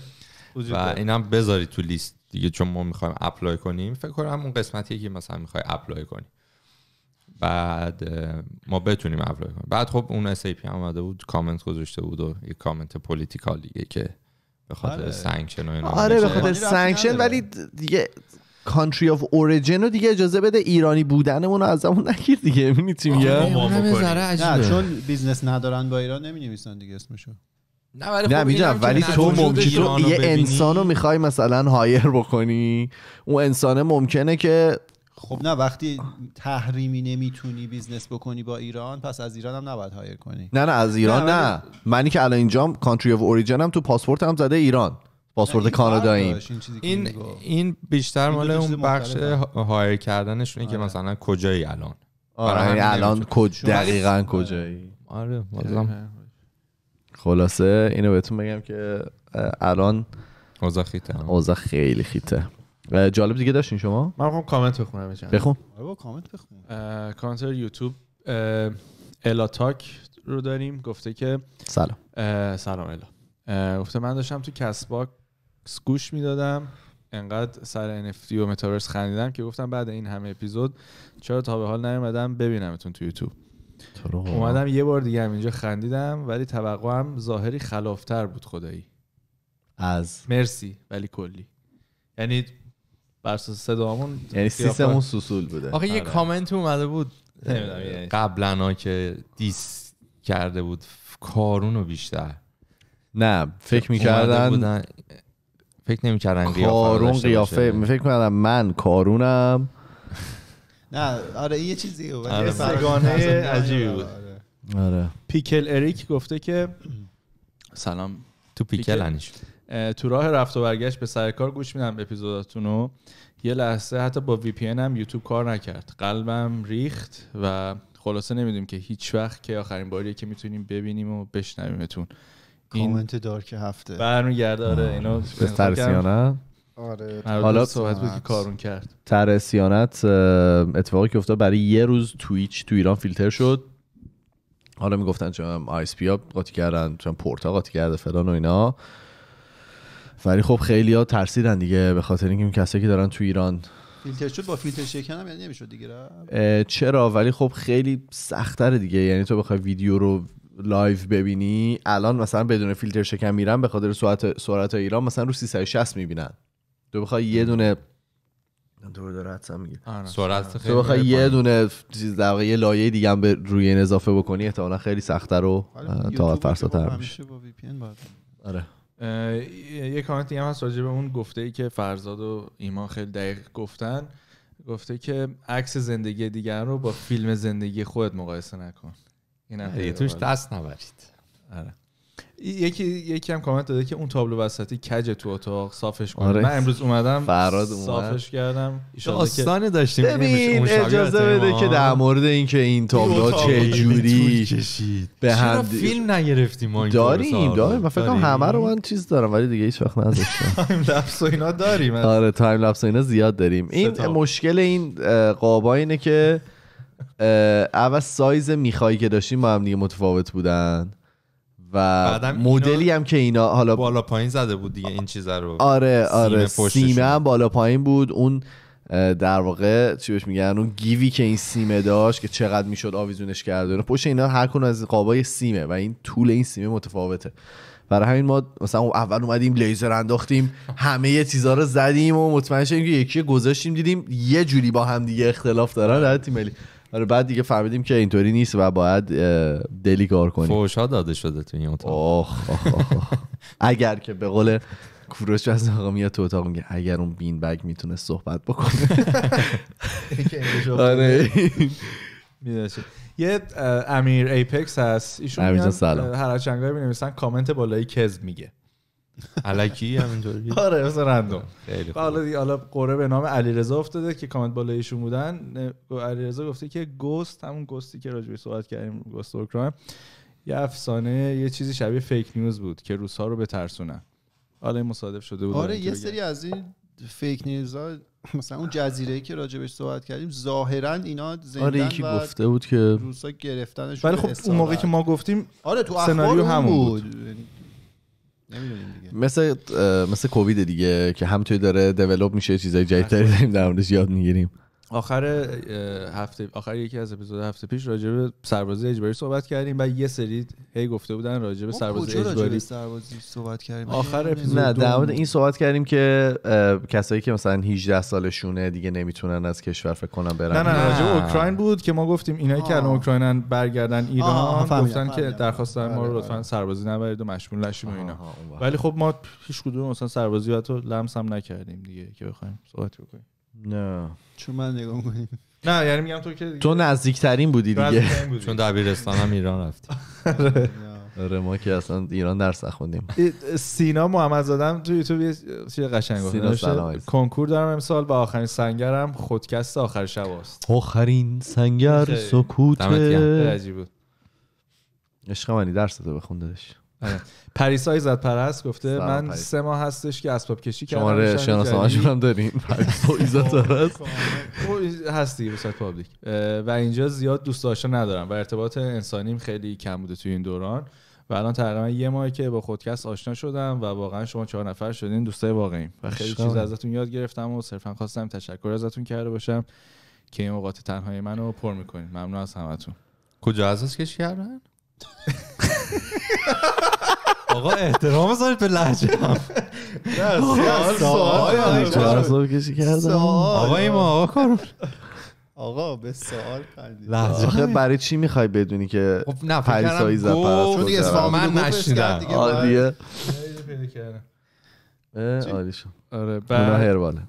Speaker 4: و اینم بذاری تو لیست دیگه چون ما میخوایم اپلای کنیم فکر کنم اون قسمتی که مثلا میخوای اپلای کنیم بعد ما بتونیم اپلای کنیم بعد خب اون اس پی اومده بود کامنت گذاشته بود و یه کامنت پولیتیکال دیگه که به خاطر سانکشن بله. و اینا آره به خاطر
Speaker 3: سانکشن یعنی ولی
Speaker 1: دیگه کانتری آف اوریجن رو دیگه اجازه بده ایرانی بودن رو از اون نگیر دیگه میبینی چی نه چون
Speaker 3: بیزنس ندارن با ایران نمی نویسن دیگه اسمشو نه ولی خب ولی تو ممکنه تو یه انسان
Speaker 1: رو میخوای مثلا هایر بکنی اون انسانه ممکنه که
Speaker 3: خب نه وقتی تحریمی نمیتونی بیزنس بکنی با ایران پس از ایران هم نباید هایر کنی نه نه از ایران نه, نه.
Speaker 1: منی که الان اینجام کانتری اف هم تو پاسپورت هم زده ایران پاسپورت کانادایی
Speaker 3: این این
Speaker 4: بیشتر مال اون بخش هایر کردنشونه که آره. مثلا کجایی الان آره
Speaker 1: الان کجا دقیقا آره. کجایی آره خلاصه اینو بهتون بگم که الان اوضاع خیته خیلی خیته جالب دیگه داشتین شما من میخوام
Speaker 2: کامنت بخونم بخون آره کامنت بخون کامنت یوتیوب الا تاک رو داریم گفته که سلام سلام الا گفته من داشتم تو کسباک گوش میدادم انقدر سر NFT و متاورس خندیدم که گفتم بعد این همه اپیزود چرا تا به حال نیومدم ببینمتون تو یوتیوب اومدم یه بار دیگه هم اینجا خندیدم ولی توقعم ظاهری خلافتر بود خدایی از مرسی ولی کلی یعنی بر صدامون یعنی سیستمون سوسول بوده
Speaker 4: آخه یه آره. کامنت اومده بود یعنی قبلا ها که دیس کرده بود کارون رو بیشتر
Speaker 1: نه فکر میکردن
Speaker 4: فکر نمیکردن کارون قیافه فکر
Speaker 1: کنم من کارونم
Speaker 3: نه آره یه چیزی آره. سگانه عجیبی بود
Speaker 1: آره. آره
Speaker 2: پیکل اریک گفته که
Speaker 4: سلام تو پیکل هنیش
Speaker 2: تو راه رفت و برگشت به سرکار گوش میدم به رو یه لحظه حتی با وی پی هم یوتیوب کار نکرد قلبم ریخت و خلاصه نمیدونیم که هیچ وقت که آخرین باریه که میتونیم ببینیم و بشنویمتون
Speaker 3: کامنت دارک هفته برمیگرده آره اینا به ترسیانه آره حالا صحبت بود که کارون کرد
Speaker 1: ترسیانت اتفاقی که افتاد برای یه روز تویچ تو ایران فیلتر شد حالا میگفتن چون آیس پی ها قاطی کردن چون پورتا قاطی کرده فلان و اینا ولی خب خیلی ها ترسیدن دیگه به خاطر اینکه اون کسایی که دارن تو ایران
Speaker 3: فیلتر شد با فیلتر شکن هم یعنی نمیشد دیگه
Speaker 1: چرا ولی خب خیلی سختره دیگه یعنی تو بخوای ویدیو رو لایو ببینی الان مثلا بدون فیلتر شکن میرن به خاطر سرعت سرعت ایران مثلا رو 360 میبینن تو بخوای یه دونه دور داره میگه آره. سرعت تو بخوای یه دونه چیز در یه لایه دیگه هم به روی این اضافه بکنی احتمالاً خیلی سخت‌تر و آره، تا فرساتر میشه با وی پی آره
Speaker 2: یه کامنت دیگه هم هست به اون گفته ای که فرزاد و ایمان خیلی دقیق گفتن گفته که عکس زندگی دیگر رو با فیلم زندگی خودت مقایسه نکن این دیگه توش دست نبرید آره یکی یکی هم کامنت داده که اون تابلو وسطی کج تو اتاق صافش کن آره. من امروز اومدم فراد اومد. صافش کردم داستانی داشتیم ببین اجازه بده که در
Speaker 1: مورد اینکه این, این تابلو چه جوری یعنی به هم فیلم نگرفتیم ما داریم داریم من فکر همه رو من چیز دارم ولی دیگه هیچ وقت نذاشتم
Speaker 2: تایم لپس و اینا داریم آره
Speaker 1: تایم لپس و اینا زیاد داریم این مشکل این قابا اینه که اول سایز میخوایی که داشتیم ما هم دیگه متفاوت بودن و مدلی هم که اینا حالا
Speaker 4: بالا پایین زده بود دیگه این چیزا رو آره آره سیمه, سیمه هم
Speaker 1: بالا پایین بود اون در واقع چی بهش میگن اون گیوی که این سیمه داشت که چقدر میشد آویزونش کرده پشت اینا هر کون از قابای سیمه و این طول این سیمه متفاوته برای همین ما مثلا اول اومدیم لیزر انداختیم همه چیزا رو زدیم و مطمئن شدیم که یکی گذاشتیم دیدیم یه جوری با هم دیگه اختلاف دارن در تیم ملی آره بعد دیگه فهمیدیم که اینطوری نیست و باید دلی کار کنیم فوشا داده شده تو این اتاق اگر که به قول کوروش از آقا میاد تو اتاق میگه اگر اون بین بگ میتونه صحبت بکنه آره.
Speaker 2: یه امیر ایپکس هست ایشون هر چنگایی می کامنت بالایی کز میگه الکی همینطوری آره مثلا رندوم خیلی حالا حالا به نام علیرضا افتاده که کامنت بالایشون بودن علیرضا گفته که گست همون گستی که به صحبت کردیم گست اوکراین یه افسانه یه چیزی شبیه فیک نیوز بود که روس‌ها رو بترسونن حالا این مصادف شده بود آره یه سری
Speaker 3: از این فیک نیوزها مثلا اون جزیره ای که راجبش صحبت کردیم ظاهرا اینا زندان آره یکی گفته بود که روسا گرفتنش ولی خب اون موقعی که ما گفتیم آره تو سناریو همون بود. یعنی
Speaker 1: مثل مثل کووید دیگه که هم داره دیولپ میشه چیزای جدیدتری داریم در موردش یاد میگیریم
Speaker 2: آخر هفته آخر یکی از اپیزود هفته پیش راجع به سربازی اجباری صحبت کردیم و یه سری هی گفته بودن راجع به سربازی اجباری سربازی
Speaker 3: صحبت کردیم آخر اپیزود نه در مورد
Speaker 1: این صحبت کردیم که کسایی که مثلا 18 سالشونه دیگه نمیتونن از کشور فکر کنم برن نه نه, نه. راجع به اوکراین
Speaker 2: بود که ما گفتیم اینایی که الان اوکراینن برگردن ایران گفتن که درخواست ما رو بله، لطفا بله. سربازی نبرید و مشمول نشیم و اینا ولی خب ما هیچ کدوم مثلا سربازی رو لمس هم نکردیم دیگه که بخوایم صحبت
Speaker 1: بکنیم نه
Speaker 3: چون من نگاه کنیم نه یعنی میگم تو که تو
Speaker 1: نزدیکترین بودی دیگه چون دبیرستان هم ایران رفتی آره. آره ما که اصلا ایران درس
Speaker 4: نخوندیم
Speaker 2: سینا محمد زادم تو یوتیوب یه چیز قشنگ گفت
Speaker 4: کنکور دارم
Speaker 2: امسال با آخرین سنگرم خودکست آخر شب است
Speaker 1: آخرین سنگر سکوت عجیب بود عشق منی درس تو بخون
Speaker 2: آره. پریسا زد پرست گفته من سه ماه هستش که اسباب کشی کردم شماره هاشون هم داریم پریسا پرست خب، خب، خب، هستی به پابلیک و اینجا زیاد دوست آشنا ندارم و ارتباط انسانیم خیلی کم بوده توی این دوران و الان تقریبا یه ماهی که با خودکست آشنا شدم و واقعا شما چهار نفر شدین دوستای واقعیم و خیلی چیز ازتون یاد گرفتم و صرفا خواستم تشکر ازتون کرده باشم که این اوقات تنهایی منو پر میکنین ممنون از همتون
Speaker 4: کجا ازش کش کردن آقا
Speaker 1: احترام بذارید به لحجم
Speaker 3: سوال سوال
Speaker 1: کردم آقا ایما آقا کارون
Speaker 3: آقا به سوال
Speaker 1: خندید آخه برای چی میخوای بدونی که خب نه پریسایی زپرست چون دیگه اسفاق من نشیدم آدیه
Speaker 2: عالی شد آره بعد هرباله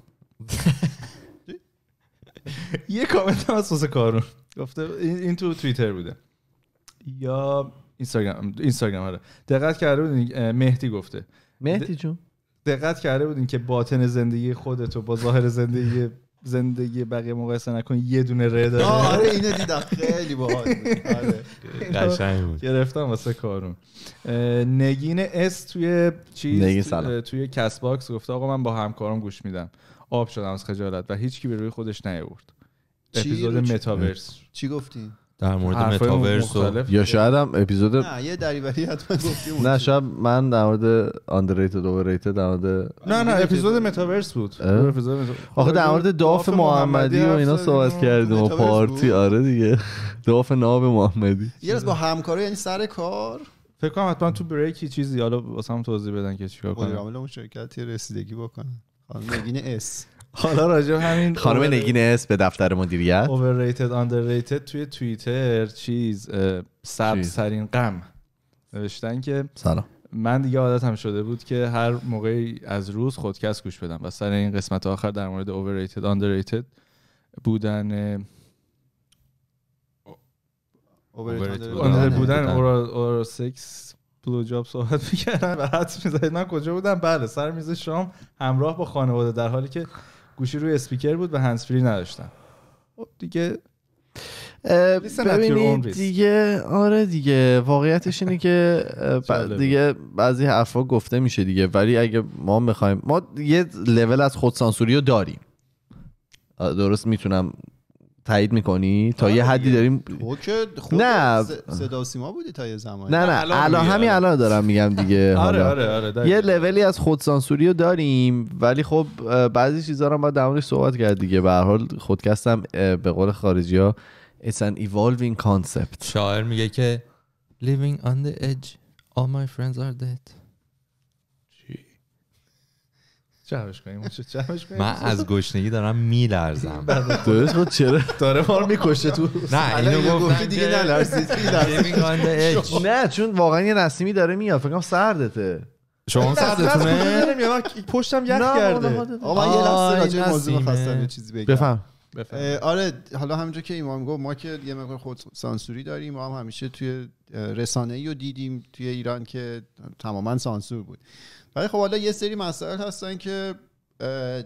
Speaker 2: یه کامنت هم از کارون گفته این تو توییتر بوده یا اینستاگرام اینستاگرام آره دقت کرده بودین مهدی گفته مهدی جون دقت کرده بودین که باطن زندگی خودت با ظاهر زندگی زندگی بقیه مقایسه نکن یه دونه ره داره آره اینو دیدم خیلی باحال آره. قشنگ بود گرفتم واسه کارون نگین اس توی چیز توی کس باکس گفته آقا من با همکارم گوش میدم آب شدم از خجالت و هیچکی به روی خودش نیاورد اپیزود متاورس چی گفتی در مورد متاورس یا
Speaker 1: شاید هم اپیزود نه
Speaker 2: یه دریوری حتما گفتیم
Speaker 1: نه شب من در مورد و اوورریتد در مورد
Speaker 2: نه نه اپیزود متاورس بود آخه در مورد داف محمدی و اینا
Speaker 1: صحبت کردیم و پارتی آره دیگه داف ناب محمدی
Speaker 2: یه روز با
Speaker 3: همکاری یعنی سر کار
Speaker 2: فکر کنم حتما تو بریکی چیزی حالا هم توضیح بدن که چیکار کنم عامل
Speaker 3: اون شرکت رسیدگی بکنن خانم نگین اس حالا راجع
Speaker 2: همین خانم نگینس
Speaker 1: به دفتر مدیریت
Speaker 2: overrated underrated توی توییتر چیز سرین غم نوشتن که سلام من دیگه عادت هم شده بود که هر موقعی از روز خودکست گوش بدم و سر این قسمت آخر در مورد overrated underrated بودن او بودن اورال سکس بلو جاب صحبت میکردن و حدس من کجا بودم بله سر میز شام همراه با خانواده در حالی که گوشی روی اسپیکر بود و هنسفری نداشتم
Speaker 3: خب دیگه ببینید
Speaker 1: دیگه آره دیگه واقعیتش اینه که دیگه بعضی حرفا گفته میشه دیگه ولی اگه ما میخوایم ما یه لول از خودسانسوری رو داریم درست میتونم تایید میکنی تا آره یه حدی داریم تو که نه صدا
Speaker 3: سیما بودی تا یه زمانی نه نه الان همین
Speaker 1: الان دارم میگم دیگه آره،, آره آره آره یه لولی از خودسانسوری رو داریم ولی خب بعضی چیزا رو باید در صحبت کرد دیگه به هر حال خودکستم به قول خارجی ها it's an evolving concept
Speaker 4: شاعر میگه که living on the edge all my friends are dead
Speaker 2: جمعش کنیم جمعش کنیم من از
Speaker 4: گشنگی
Speaker 1: دارم میلرزم بله، بله. درست بود چرا داره مار رو میکشه تو نه اینو گفتی دیگه نلرزید نه چون واقعا یه نسیمی داره میاد فکر کنم سردته شما
Speaker 3: سردتونه پشتم یک کرده آقا یه لحظه راجعه موضوع یه چیزی بگم بفهم آره حالا همونجا که ایمام گفت ما که یه مقدار خود سانسوری داریم ما هم همیشه توی رسانه‌ای رو دیدیم توی ایران که تماما سانسور بود ولی خب حالا یه سری مسائل هستن که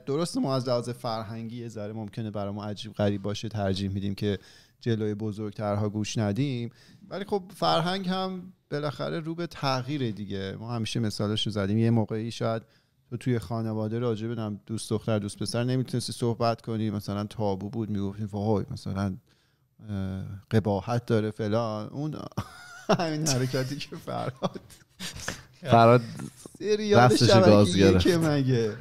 Speaker 3: درست ما از لحاظ فرهنگی یه ذره ممکنه برای ما عجیب غریب باشه ترجیح میدیم که جلوی بزرگترها گوش ندیم ولی خب فرهنگ هم بالاخره رو به تغییر دیگه ما همیشه مثالش رو زدیم یه موقعی شاید تو توی خانواده راجع بدم دوست دختر دوست پسر نمیتونستی صحبت کنی مثلا تابو بود میگفتیم وای مثلا قباحت داره فلان اون همین حرکتی که فرهاد فراد سریال گاز که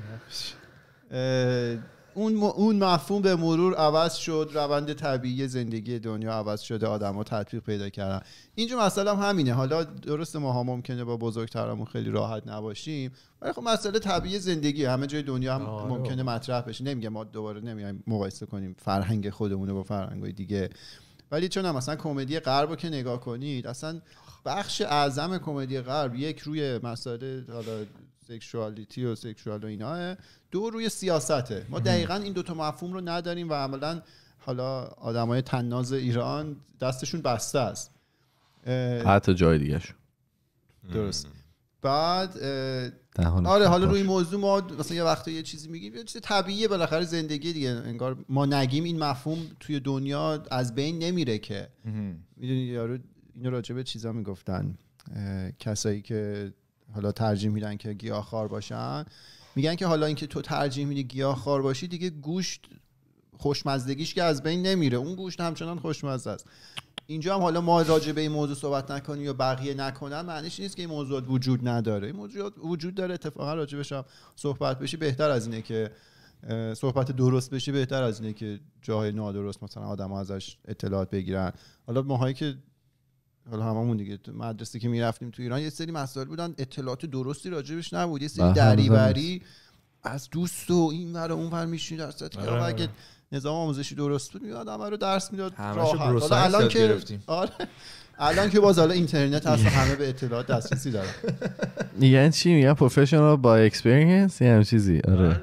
Speaker 3: اون اون مفهوم به مرور عوض شد روند طبیعی زندگی دنیا عوض شده آدما تطبیق پیدا کردن اینجا هم همینه حالا درست ما ها ممکنه با بزرگترامون خیلی راحت نباشیم ولی خب مسئله طبیعی زندگی همه جای دنیا هم آره. ممکنه مطرح بشه نمیگه ما دوباره نمیایم مقایسه کنیم فرهنگ خودمون رو با فرهنگای دیگه ولی چون هم مثلا کمدی غرب رو که نگاه کنید اصلا بخش اعظم کمدی غرب یک روی مسائل حالا سکشوالیتی و سکشوال و اینا دو روی سیاسته ما دقیقا این دوتا مفهوم رو نداریم و عملا حالا آدمای تناز ایران دستشون بسته است حتی جای دیگه درست بعد آره حالا روی موضوع ما مثلا یه وقتی یه چیزی میگیم یه چیز طبیعیه بالاخره زندگی دیگه انگار ما نگیم این مفهوم توی دنیا از بین نمیره که میدونی یارو اینو راجع به چیزا میگفتن کسایی که حالا ترجیح میدن که گیاهخوار باشن میگن که حالا اینکه تو ترجیح میدی گیاهخوار باشی دیگه گوشت خوشمزدگیش که از بین نمیره اون گوشت همچنان خوشمزه است اینجا هم حالا ما راجع به این موضوع صحبت نکنیم یا بقیه نکنن معنیش نیست که این موضوع وجود نداره این موضوع وجود داره اتفاقا راجع صحبت بشی بهتر از اینه که صحبت درست بشی بهتر از اینه که جاهای نادرست مثلا آدم ازش اطلاعات بگیرن حالا ماهایی که حالا هممون دیگه تو مدرسه که میرفتیم تو ایران یه سری مسائل بودن اطلاعات درستی راجبش نبود یه سری بله، دریوری بله، بله. از دوست و این ور اون ور میشین در که آره، اگه آره. نظام آموزشی درست بود میاد همه رو درس میداد راحت حالا الان که گرفتیم. آره الان که باز حالا اینترنت هست همه به اطلاعات دسترسی دارن
Speaker 1: میگن یعنی چی میگن پروفشنال با اکسپریانس یا هم چیزی آره. آره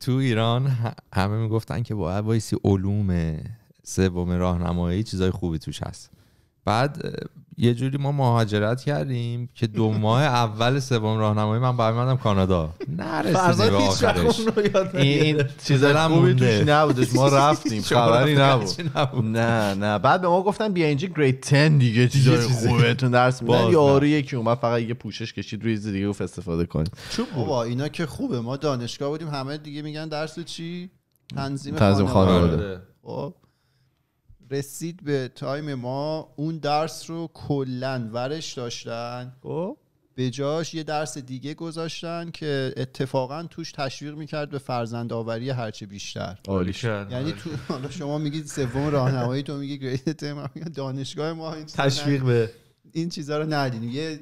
Speaker 4: تو ایران همه میگفتن که باید وایسی علوم سوم راهنمایی چیزای خوبی توش هست بعد یه جوری ما مهاجرت کردیم که دو ماه اول سوم راهنمایی من برمیدم کانادا نرسیدیم به آخرش این چیزا خوبی توش نبودش ما رفتیم خبری نبود
Speaker 1: نه نه بعد به ما گفتن
Speaker 3: بیا اینجا گریت 10 دیگه چیزای خوبتون درس میدن یاری
Speaker 1: یکی اومد فقط یه پوشش کشید روی دیگه و استفاده کنید
Speaker 3: چوب بابا اینا که خوبه ما دانشگاه بودیم همه دیگه میگن درس چی تنظیم تنظیم خانواده آره. خب. رسید به تایم ما اون درس رو کلا ورش داشتن او؟ خب. به جاش یه درس دیگه گذاشتن که اتفاقا توش تشویق میکرد به فرزند آوری هرچه بیشتر عالی شد یعنی تو شما میگید سوم راهنمایی تو میگی دانشگاه ما این تشویق به این چیزها رو ندین یه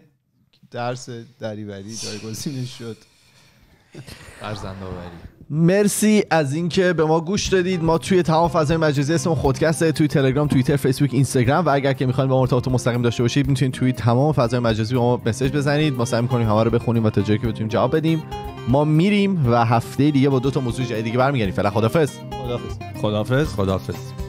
Speaker 3: درس دریوری جایگزینش شد فرزند آوری
Speaker 1: مرسی از اینکه به ما گوش دادید ما توی تمام فضای مجازی اسم خودکسته توی تلگرام توییتر فیسبوک اینستاگرام و اگر که میخواین با ما ارتباط مستقیم داشته باشید میتونید توی تمام فضای مجازی به ما مسج بزنید ما سعی میکنیم همه رو بخونیم و تا جایی که بتونیم جواب بدیم ما میریم و هفته دیگه با دو تا موضوع جدیدی دیگه برمیگردیم فعلا خدافظ خدافظ خدافظ خدافظ